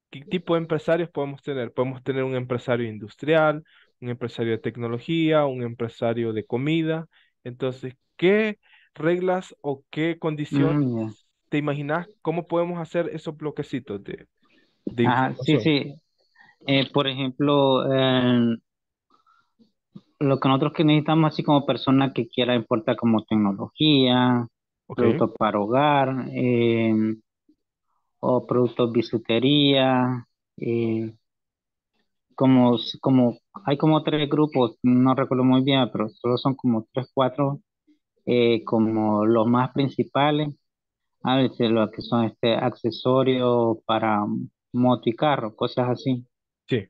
qué tipo de empresarios podemos tener. Podemos tener un empresario industrial, un empresario de tecnología, un empresario de comida. Entonces, ¿qué reglas o qué condiciones mm, te imaginas? ¿Cómo podemos hacer esos bloquecitos de, de sí, sí. Eh, por ejemplo, eh, lo que nosotros que necesitamos así como persona que quiera importar como tecnología, productos para hogar, eh, o productos bisutería, como, como hay como tres grupos, no recuerdo muy bien, pero solo son como tres, cuatro, eh, como los más principales, a veces lo que son este accesorios para moto y carro, cosas así. Sí.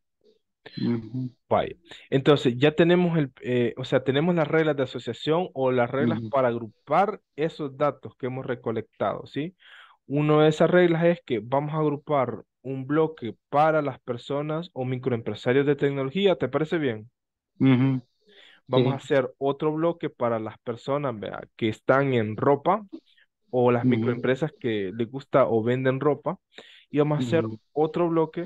Entonces, ya tenemos el, eh, o sea, tenemos las reglas de asociación o las reglas para agrupar esos datos que hemos recolectado, ¿sí? Una de esas reglas es que vamos a agrupar un bloque para las personas o microempresarios de tecnología, ¿te parece bien? Vamos a hacer otro bloque para las personas que están en ropa o las microempresas que les gusta o venden ropa. Y vamos a hacer otro bloque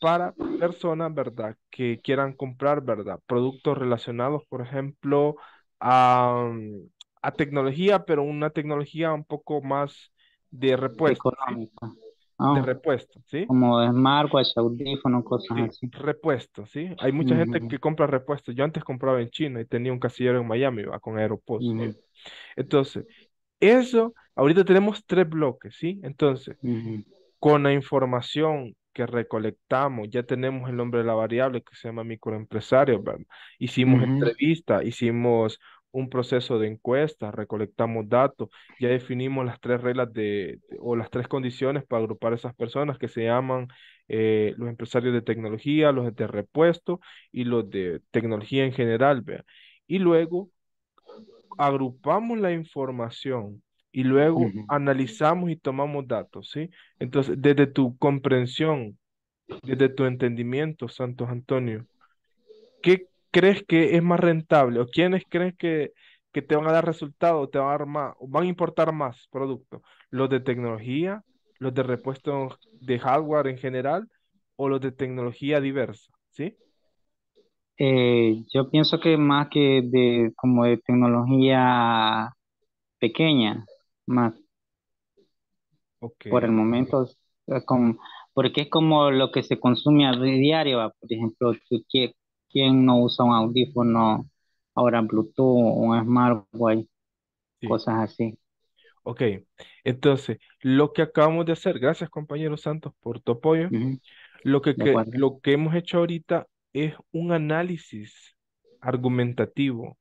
para personas, ¿verdad? Que quieran comprar, ¿verdad? Productos relacionados, por ejemplo, a, a tecnología, pero una tecnología un poco más de repuesto. Ah, de repuesto, ¿sí? Como smartwatch, audífono, cosas así. Repuestos, ¿sí? Hay mucha gente que compra repuestos. Yo antes compraba en China y tenía un casillero en Miami, va con Aeropost. Entonces, eso, ahorita tenemos tres bloques, ¿sí? Entonces, con la información que recolectamos, ya tenemos el nombre de la variable que se llama microempresario, ¿verdad? Hicimos entrevista, hicimos un proceso de encuesta, recolectamos datos, ya definimos las tres reglas de, o las tres condiciones para agrupar a esas personas que se llaman eh, los empresarios de tecnología, los de repuesto y los de tecnología en general, ¿vea? Y luego agrupamos la información y luego analizamos y tomamos datos, ¿sí? Entonces, desde tu comprensión, desde tu entendimiento, Santos Antonio, ¿qué crees que es más rentable o quiénes crees que, te van a dar resultados, te van a dar más, van a importar más productos? ¿Los de tecnología, los de repuestos de hardware en general o los de tecnología diversa? ¿Sí? Eh, yo pienso que más que de como de tecnología pequeña, más. Por el momento, porque es como lo que se consume a diario, por ejemplo, tú, ¿Quién no usa un audífono, ahora Bluetooth, un smartwatch, cosas así? Ok, entonces, lo que acabamos de hacer, gracias compañero Santos por tu apoyo, lo que, lo que hemos hecho ahorita es un análisis argumentativo,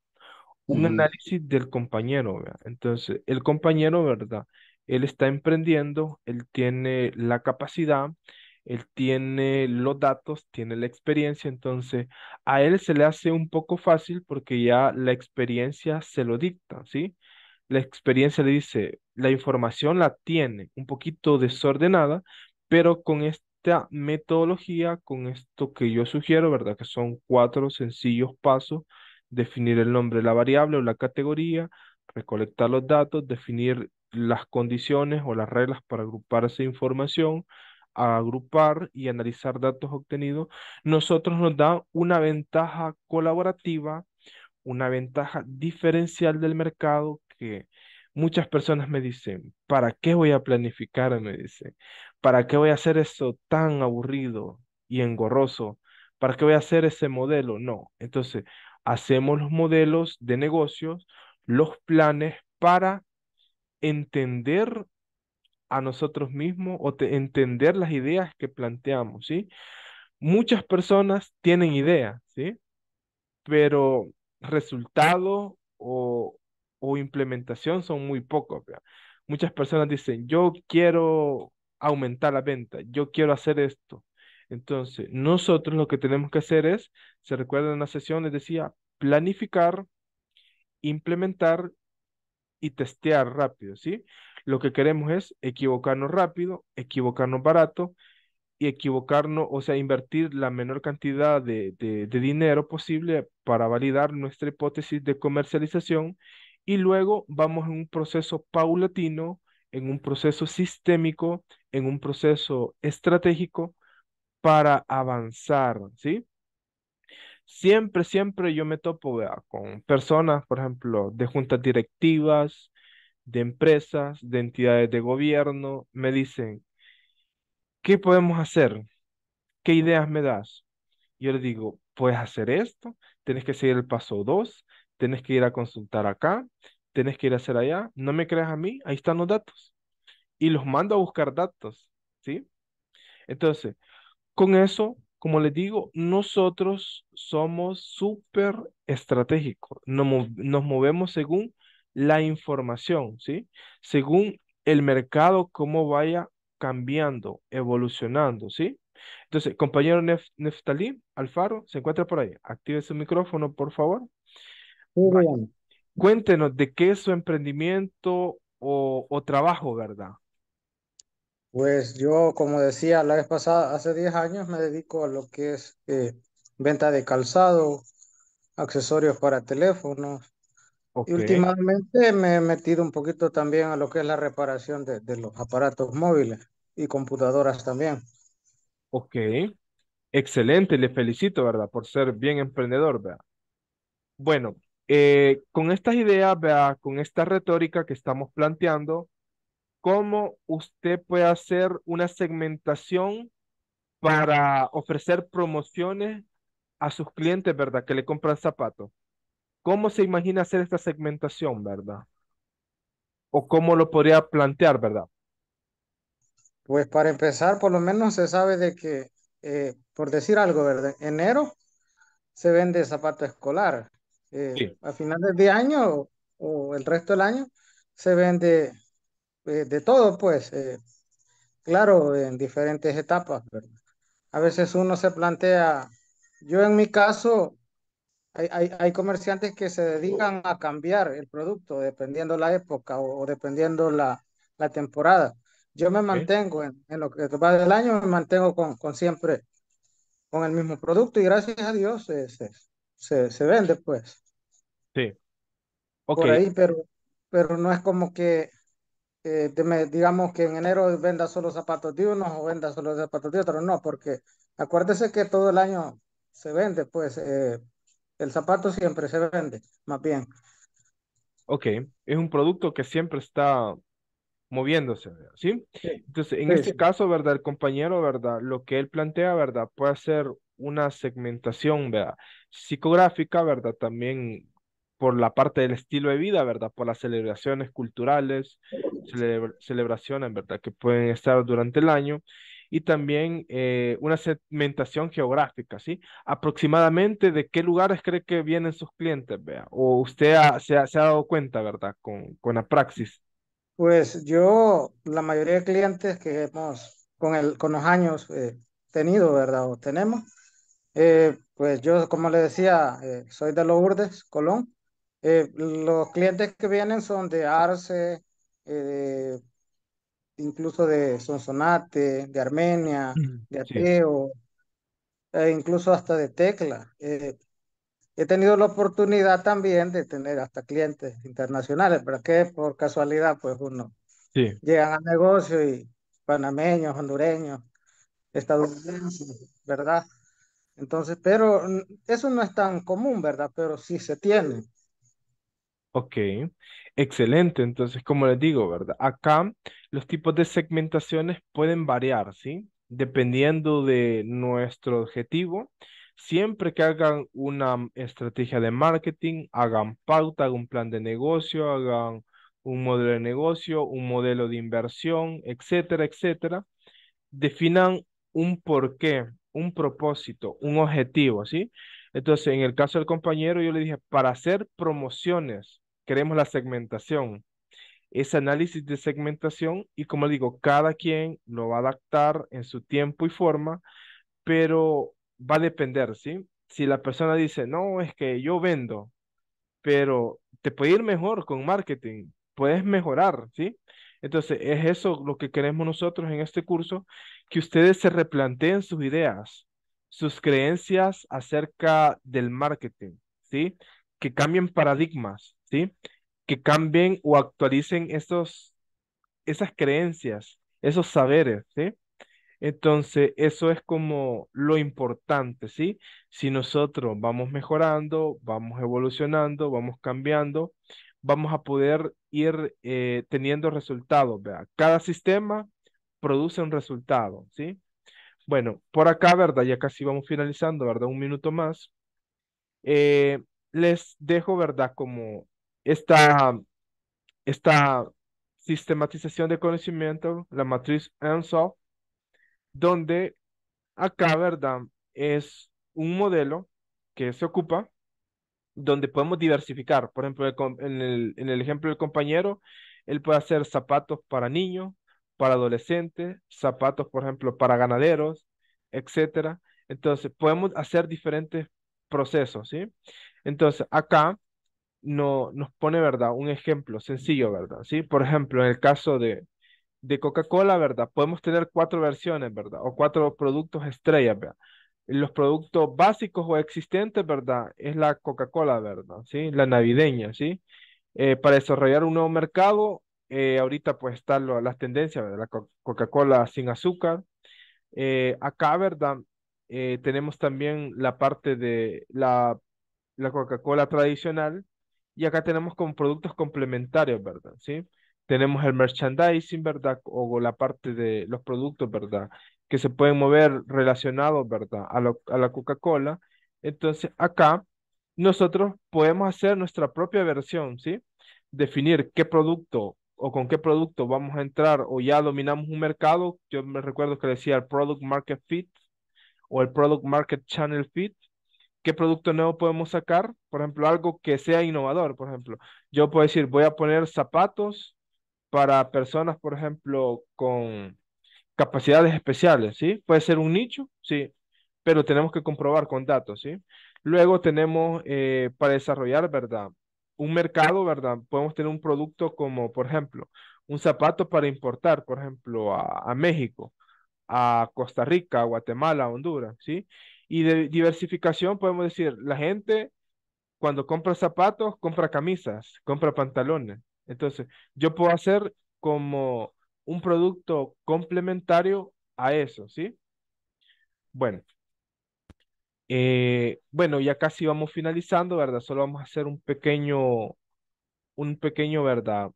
un análisis del compañero, Entonces, el compañero, ¿verdad? Él está emprendiendo, él tiene la capacidad, él tiene los datos, tiene la experiencia, entonces a él se le hace un poco fácil porque ya la experiencia se lo dicta, ¿sí? La experiencia le dice, la información la tiene un poquito desordenada, pero con esta metodología, con esto que yo sugiero, ¿verdad? Que son cuatro sencillos pasos, definir el nombre de la variable o la categoría, recolectar los datos, definir las condiciones o las reglas para agrupar esa información, agrupar y analizar datos obtenidos, nosotros nos da una ventaja colaborativa, una ventaja diferencial del mercado que muchas personas me dicen, ¿para qué voy a planificar? Me dicen, ¿para qué voy a hacer eso tan aburrido y engorroso? ¿Para qué voy a hacer ese modelo? No. Entonces, hacemos los modelos de negocios, los planes para entender a nosotros mismos o entender las ideas que planteamos, ¿sí? Muchas personas tienen ideas, ¿sí? Pero resultado o, o implementación son muy pocos. Muchas personas dicen, yo quiero aumentar la venta, yo quiero hacer esto. Entonces, nosotros lo que tenemos que hacer es, se recuerda en la sesión, les decía, planificar, implementar y testear rápido, ¿sí? Lo que queremos es equivocarnos rápido, equivocarnos barato y equivocarnos, o sea, invertir la menor cantidad de, dinero posible para validar nuestra hipótesis de comercialización y luego vamos en un proceso paulatino, en un proceso sistémico, en un proceso estratégico para avanzar, ¿sí? Siempre, siempre yo me topo con personas, por ejemplo, de juntas directivas, de empresas, de entidades de gobierno, me dicen, ¿qué podemos hacer? ¿Qué ideas me das? Yo les digo, puedes hacer esto, tienes que seguir el paso 2, tienes que ir a consultar acá, tienes que ir a hacer allá, no me creas a mí, ahí están los datos. Y los mando a buscar datos, ¿sí? Entonces, con eso, como les digo, nosotros somos súper estratégicos, nos movemos según la información, ¿sí? Según el mercado, cómo vaya cambiando, evolucionando, ¿sí? Entonces, compañero Neftalí Alfaro, se encuentra por ahí. Active su micrófono, por favor. Muy bien. Cuéntenos de qué es su emprendimiento o, trabajo, ¿verdad? Pues yo, como decía la vez pasada, hace 10 años me dedico a lo que es eh, venta de calzado, accesorios para teléfonos, últimamente me he metido un poquito también a lo que es la reparación de, los aparatos móviles y computadoras también. Ok, excelente, le felicito, ¿verdad? Por ser bien emprendedor, ¿verdad? Bueno, eh, con estas ideas, ¿verdad? Con esta retórica que estamos planteando, ¿cómo usted puede hacer una segmentación para ofrecer promociones a sus clientes, ¿verdad? Que le compran zapatos. ¿Cómo se imagina hacer esta segmentación, verdad? ¿O cómo lo podría plantear, verdad? Pues para empezar, por lo menos se sabe de que, eh, por decir algo, ¿verdad? Enero se vende zapato escolar. Eh, a finales de año o, el resto del año se vende eh, de todo, pues, claro, en diferentes etapas, A veces uno se plantea, yo en mi caso, hay, hay, hay, comerciantes que se dedican a cambiar el producto dependiendo la época o, dependiendo la, la, temporada. Yo me mantengo en, en, lo que va del año, me mantengo con, con, siempre con el mismo producto y gracias a Dios se, se, se, vende pues. Sí. Okay. Por ahí, pero, pero no es como que, eh, digamos que en enero venda solo zapatos de unos o venda solo zapatos de otros, no, porque acuérdese que todo el año se vende pues. Eh, el zapato siempre se vende, más bien. Ok, es un producto que siempre está moviéndose, ¿sí? Entonces, en este caso, ¿verdad? El compañero, ¿verdad? Lo que él plantea, ¿verdad? Puede ser una segmentación, ¿verdad? Psicográfica, ¿verdad? También por la parte del estilo de vida, ¿verdad? Por las celebraciones culturales, celebraciones, ¿verdad? Que pueden estar durante el año y también eh, una segmentación geográfica, ¿sí? Aproximadamente de qué lugares cree que vienen sus clientes, vea, o usted se, ha, dado cuenta, ¿verdad? Con, con la praxis. Pues yo, la mayoría de clientes que hemos con, el, con los años eh, tenido, ¿verdad? O tenemos, eh, pues yo, como le decía, soy de Lourdes, Colón. los clientes que vienen son de Arce, de incluso de Sonsonate, de Armenia, de Ateo, e incluso hasta de Tecla. Eh, he tenido la oportunidad también de tener hasta clientes internacionales, pero que por casualidad, pues uno sí. llegan al negocio y panameños, hondureños, estadounidenses, ¿verdad? Entonces, pero mm, eso no es tan común, ¿verdad? Pero sí se tiene. Ok. Excelente, entonces como les digo, ¿verdad? Acá los tipos de segmentaciones pueden variar, ¿sí? Dependiendo de nuestro objetivo. Siempre que hagan una estrategia de marketing, hagan pauta, hagan un plan de negocio, hagan un modelo de negocio, un modelo de inversión, etcétera, etcétera, definan un porqué, un propósito, un objetivo, ¿sí? Entonces, en el caso del compañero, yo le dije, para hacer promociones queremos la segmentación. Ese análisis de segmentación y como digo, cada quien lo va a adaptar en su tiempo y forma, pero va a depender, ¿sí? Si la persona dice, no, es que yo vendo, pero te puede ir mejor con marketing, puedes mejorar, ¿sí? Entonces, es eso lo que queremos nosotros en este curso, que ustedes se replanteen sus ideas, sus creencias acerca del marketing, ¿sí? Que cambien paradigmas, ¿sí? Que cambien o actualicen estos, esas creencias, esos saberes, ¿sí? Entonces, eso es como lo importante, ¿sí? Si nosotros vamos mejorando, vamos evolucionando, vamos cambiando, vamos a poder ir eh, teniendo resultados, Cada sistema produce un resultado, ¿sí? Bueno, por acá, ¿verdad? Ya casi vamos finalizando, ¿verdad? Un minuto más. Eh, les dejo, ¿verdad? Como esta, esta sistematización de conocimiento, la matriz ENSO, donde acá, ¿verdad? Es un modelo que se ocupa donde podemos diversificar. Por ejemplo, en el, en el ejemplo del compañero, él puede hacer zapatos para niños, para adolescentes, zapatos, por ejemplo, para ganaderos, etcétera. Entonces, podemos hacer diferentes procesos, ¿sí? Entonces, acá no, nos pone, ¿verdad? Un ejemplo sencillo, ¿verdad? ¿Sí? Por ejemplo, en el caso de, Coca-Cola, ¿verdad? Podemos tener cuatro versiones, ¿verdad? O cuatro productos estrellas, Los productos básicos o existentes, ¿verdad? Es la Coca-Cola, ¿verdad? ¿Sí? La navideña, ¿sí? Eh, para desarrollar un nuevo mercado, eh, ahorita pues están las tendencias, ¿verdad? La Coca-Cola sin azúcar. Eh, acá, ¿verdad? tenemos también la parte de la, la Coca-Cola tradicional, y acá tenemos con productos complementarios, ¿verdad? ¿Sí? Tenemos el merchandising, ¿verdad? O la parte de los productos, ¿verdad? Que se pueden mover relacionados, ¿verdad? A, a la Coca-Cola. Entonces, acá nosotros podemos hacer nuestra propia versión, ¿sí? Definir qué producto o con qué producto vamos a entrar o ya dominamos un mercado. Yo me recuerdo que decía el Product Market Fit o el Product Market Channel Fit qué producto nuevo podemos sacar, por ejemplo, algo que sea innovador, por ejemplo. Yo puedo decir, voy a poner zapatos para personas, por ejemplo, con capacidades especiales, ¿sí? Puede ser un nicho, sí, pero tenemos que comprobar con datos, ¿sí? Luego tenemos eh, para desarrollar, ¿verdad? Un mercado, ¿verdad? Podemos tener un producto como, por ejemplo, un zapato para importar, por ejemplo, a, a México, a Costa Rica, a Guatemala, a Honduras, ¿sí? Y de diversificación podemos decir, la gente cuando compra zapatos, compra camisas, compra pantalones. Entonces, yo puedo hacer como un producto complementario a eso, ¿sí? Bueno. Eh, bueno, ya casi vamos finalizando, ¿verdad? Solo vamos a hacer un pequeño, un pequeño, ¿verdad?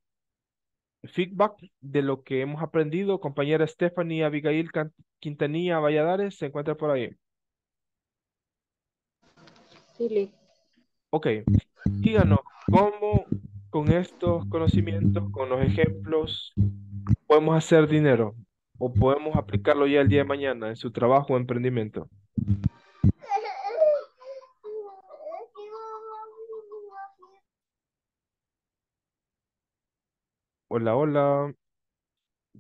Feedback de lo que hemos aprendido. Compañera Stephanie Abigail Quintanilla Valladares se encuentra por ahí. Ok, díganos, ¿cómo con estos conocimientos, con los ejemplos, podemos hacer dinero? ¿O podemos aplicarlo ya el día de mañana en su trabajo o emprendimiento? Hola, hola.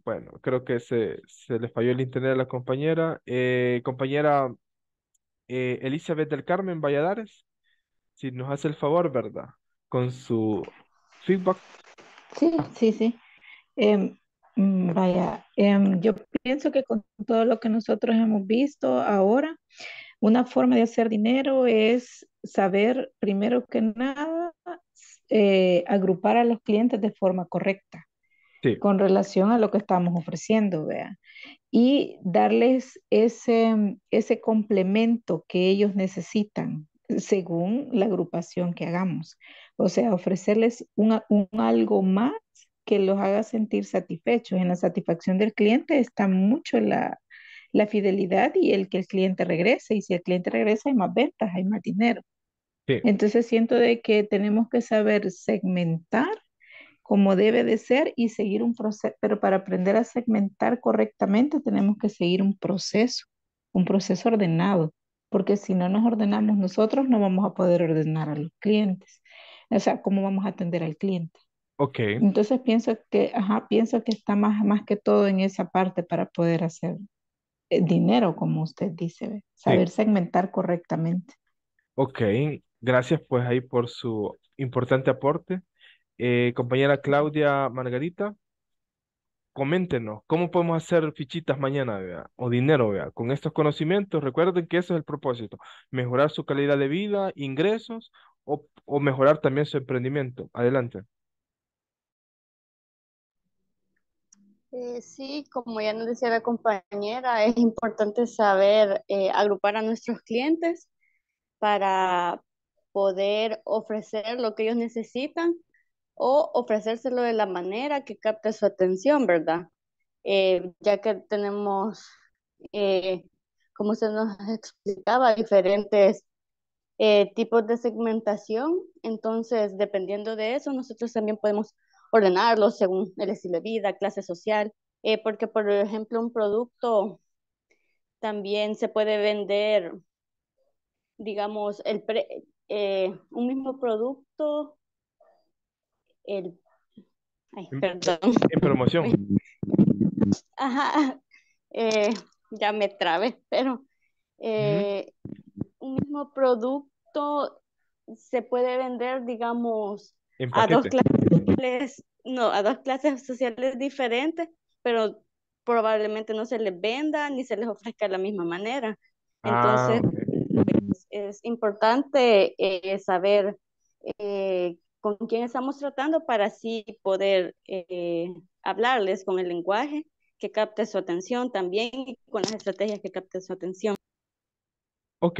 Bueno, creo que se, se le falló el internet a la compañera. Eh, compañera, eh, Elizabeth del Carmen Valladares, si nos hace el favor, ¿verdad? Con su feedback. Sí, sí, sí. Em, mm, vaya, em, yo pienso que con todo lo que nosotros hemos visto ahora, una forma de hacer dinero es saber, primero que nada, eh, agrupar a los clientes de forma correcta con relación a lo que estamos ofreciendo, vea y darles ese, mm, ese complemento que ellos necesitan según la agrupación que hagamos. O sea, ofrecerles un, algo más que los haga sentir satisfechos. En la satisfacción del cliente está mucho la, fidelidad y el que el cliente regrese. Y si el cliente regresa, hay más ventas, hay más dinero. Entonces siento de que tenemos que saber segmentar como debe de ser y seguir un proceso, pero para aprender a segmentar correctamente tenemos que seguir un proceso, un proceso ordenado, porque si no nos ordenamos nosotros no vamos a poder ordenar a los clientes, o sea, cómo vamos a atender al cliente. Ok. Entonces pienso que, pienso que está más, más que todo en esa parte para poder hacer eh, dinero, como usted dice, saber segmentar correctamente. Ok, gracias pues ahí por su importante aporte. Eh, compañera Claudia Margarita, coméntenos, ¿cómo podemos hacer fichitas mañana o dinero con estos conocimientos? Recuerden que ese es el propósito, mejorar su calidad de vida, ingresos o, mejorar también su emprendimiento. Adelante. Eh, sí, como ya nos decía la compañera, es importante saber eh, agrupar a nuestros clientes para poder ofrecer lo que ellos necesitan o ofrecérselo de la manera que capte su atención, ¿verdad? Eh, ya que tenemos, eh, como se nos explicaba, diferentes eh, tipos de segmentación, entonces dependiendo de eso, nosotros también podemos ordenarlo según el estilo de vida, clase social, porque por ejemplo un producto también se puede vender, digamos, el un mismo producto el... Ay, perdón. En promoción. Ajá, eh, ya me trabé, pero eh, un mismo producto se puede vender, digamos, a dos clases no, a dos clases sociales diferentes, pero probablemente no se les venda ni se les ofrezca de la misma manera. Ah, Entonces, pues, es, importante eh, saber con quién estamos tratando para así poder eh, hablarles con el lenguaje que capte su atención también y con las estrategias que capten su atención. Ok,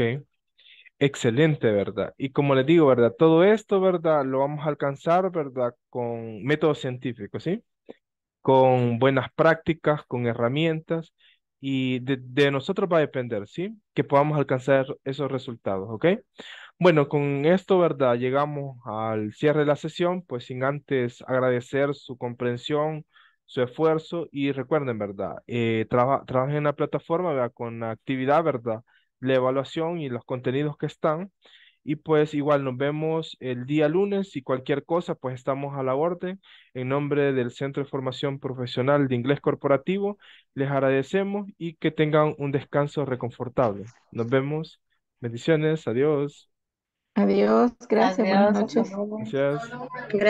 excelente, ¿verdad? Y como les digo, ¿verdad? Todo esto, ¿verdad? Lo vamos a alcanzar, ¿verdad? Con métodos científicos, ¿sí? Con buenas prácticas, con herramientas y de, de nosotros va a depender, ¿sí? Que podamos alcanzar esos resultados, ¿ok? Bueno, con esto, ¿verdad? Llegamos al cierre de la sesión, pues sin antes agradecer su comprensión, su esfuerzo y recuerden, ¿verdad? Eh, trabajen en la plataforma, ¿verdad? Con actividad, ¿verdad? La evaluación y los contenidos que están. Y pues igual nos vemos el día lunes y cualquier cosa, pues estamos a la orden. En nombre del Centro de Formación Profesional de Inglés Corporativo, les agradecemos y que tengan un descanso reconfortable. Nos vemos. Bendiciones. Adiós. Adiós, gracias, buenas noches.